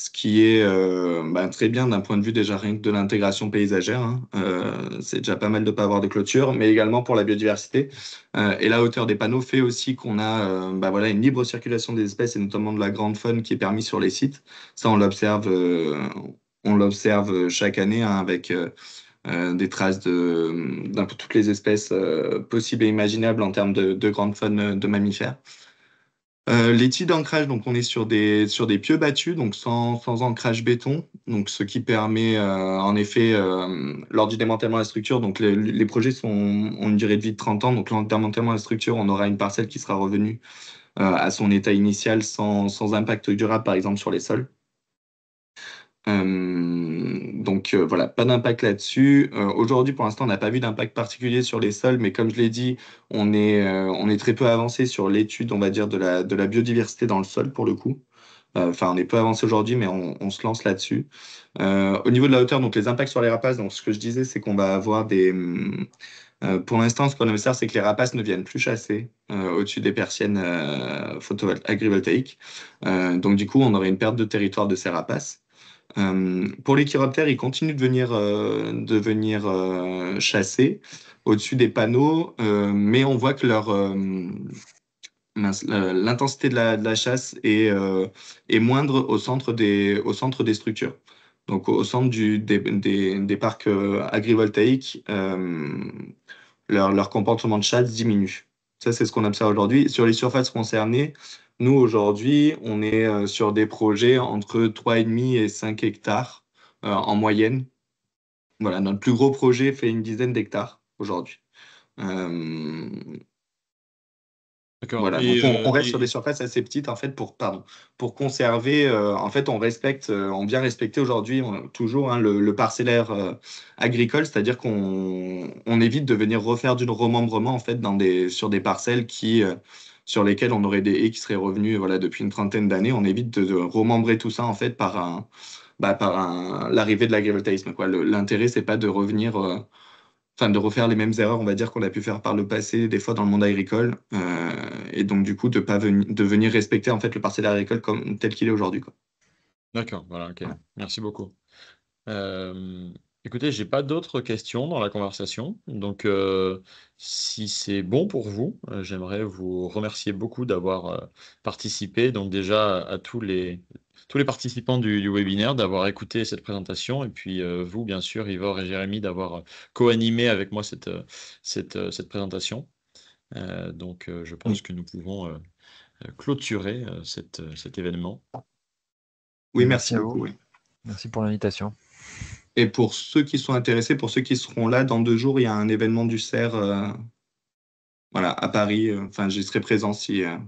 ce qui est euh, bah, très bien d'un point de vue déjà rien de l'intégration paysagère. Hein. Euh, c'est déjà pas mal de ne pas avoir de clôture, mais également pour la biodiversité. Euh, et la hauteur des panneaux fait aussi qu'on a bah, voilà, une libre circulation des espèces et notamment de la grande faune qui est permise sur les sites. Ça, on l'observe, on l'observe chaque année hein, avec des traces de, toutes les espèces possibles et imaginables en termes de, de grande faune de mammifères. Euh, les d'ancrage, donc on est sur des, sur des pieux battus, donc sans, sans ancrage béton, donc ce qui permet euh, en effet, euh, lors du démantèlement de la structure, donc les, projets sont, ont une durée de vie de 30 ans, donc lors du démantèlement de la structure, on aura une parcelle qui sera revenue à son état initial sans, sans impact durable, par exemple, sur les sols. Euh, donc euh, voilà, pas d'impact là-dessus. Euh, aujourd'hui, pour l'instant, on n'a pas vu d'impact particulier sur les sols, mais comme je l'ai dit, on est, on est très peu avancé sur l'étude, on va dire, de la, de la biodiversité dans le sol pour le coup. Enfin, on est peu avancé aujourd'hui, mais on, se lance là-dessus. au niveau de la hauteur, donc les impacts sur les rapaces, donc ce que je disais, c'est qu'on va avoir des. pour l'instant, ce qu'on observe, c'est que les rapaces ne viennent plus chasser au-dessus des persiennes agrivoltaïques. donc, du coup, on aurait une perte de territoire de ces rapaces. Euh, pour les chiroptères, ils continuent de venir, euh, de venir euh, chasser au-dessus des panneaux, mais on voit que leur, l'intensité de la, chasse est, est moindre au centre, des, au centre des structures. Donc au centre des, des, parcs agrivoltaïques, leur, leur comportement de chasse diminue. Ça, c'est ce qu'on observe aujourd'hui. Sur les surfaces concernées, nous, aujourd'hui, on est euh, sur des projets entre 3,5 et 5 hectares euh, en moyenne. Voilà, notre plus gros projet fait une dizaine d'hectares aujourd'hui. Euh, on, reste sur des surfaces assez petites en fait pour pardon pour conserver en fait on respecte on vient respecter aujourd'hui toujours hein, le, parcellaire agricole c'est-à-dire qu'on évite de venir refaire du remembrement en fait sur des parcelles qui sur lesquels on aurait des haies qui seraient revenus voilà, depuis une trentaine d'années. On évite de, remembrer tout ça en fait par, bah, par l'arrivée de l'agrivoltaïsme. Quoi. l'intérêt, c'est pas de revenir, euh, de refaire les mêmes erreurs, on va dire, qu'on a pu faire par le passé, des fois dans le monde agricole, euh, et donc du coup de, pas de venir respecter en fait le parcelle agricole comme, tel qu'il est aujourd'hui. D'accord, voilà, Merci beaucoup. Euh, Écoutez, j'ai pas d'autres questions dans la conversation. Donc, euh, si c'est bon pour vous, euh, j'aimerais vous remercier beaucoup d'avoir euh, participé. Donc, déjà à tous les, tous les participants du, webinaire d'avoir écouté cette présentation. Et puis, vous, bien sûr, Ivor et Jérémy, d'avoir co-animé avec moi cette, cette, cette présentation. donc, je pense que nous pouvons clôturer cette, cet événement. Oui, merci, à vous. Merci pour l'invitation. Et pour ceux qui sont intéressés, pour ceux qui seront là dans deux jours, il y a un événement du CERF euh, voilà, à Paris. Euh, enfin, j'y serai présent euh, s'il y a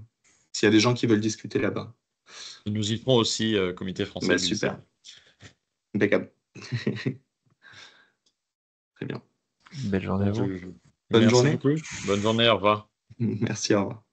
des gens qui veulent discuter là-bas. Nous y ferons aussi, comité français. Bah, super. Impeccable. <laughs> Très bien. Belle journée à vous. Bonne journée. Bonne journée, au revoir. <laughs> Merci, au revoir.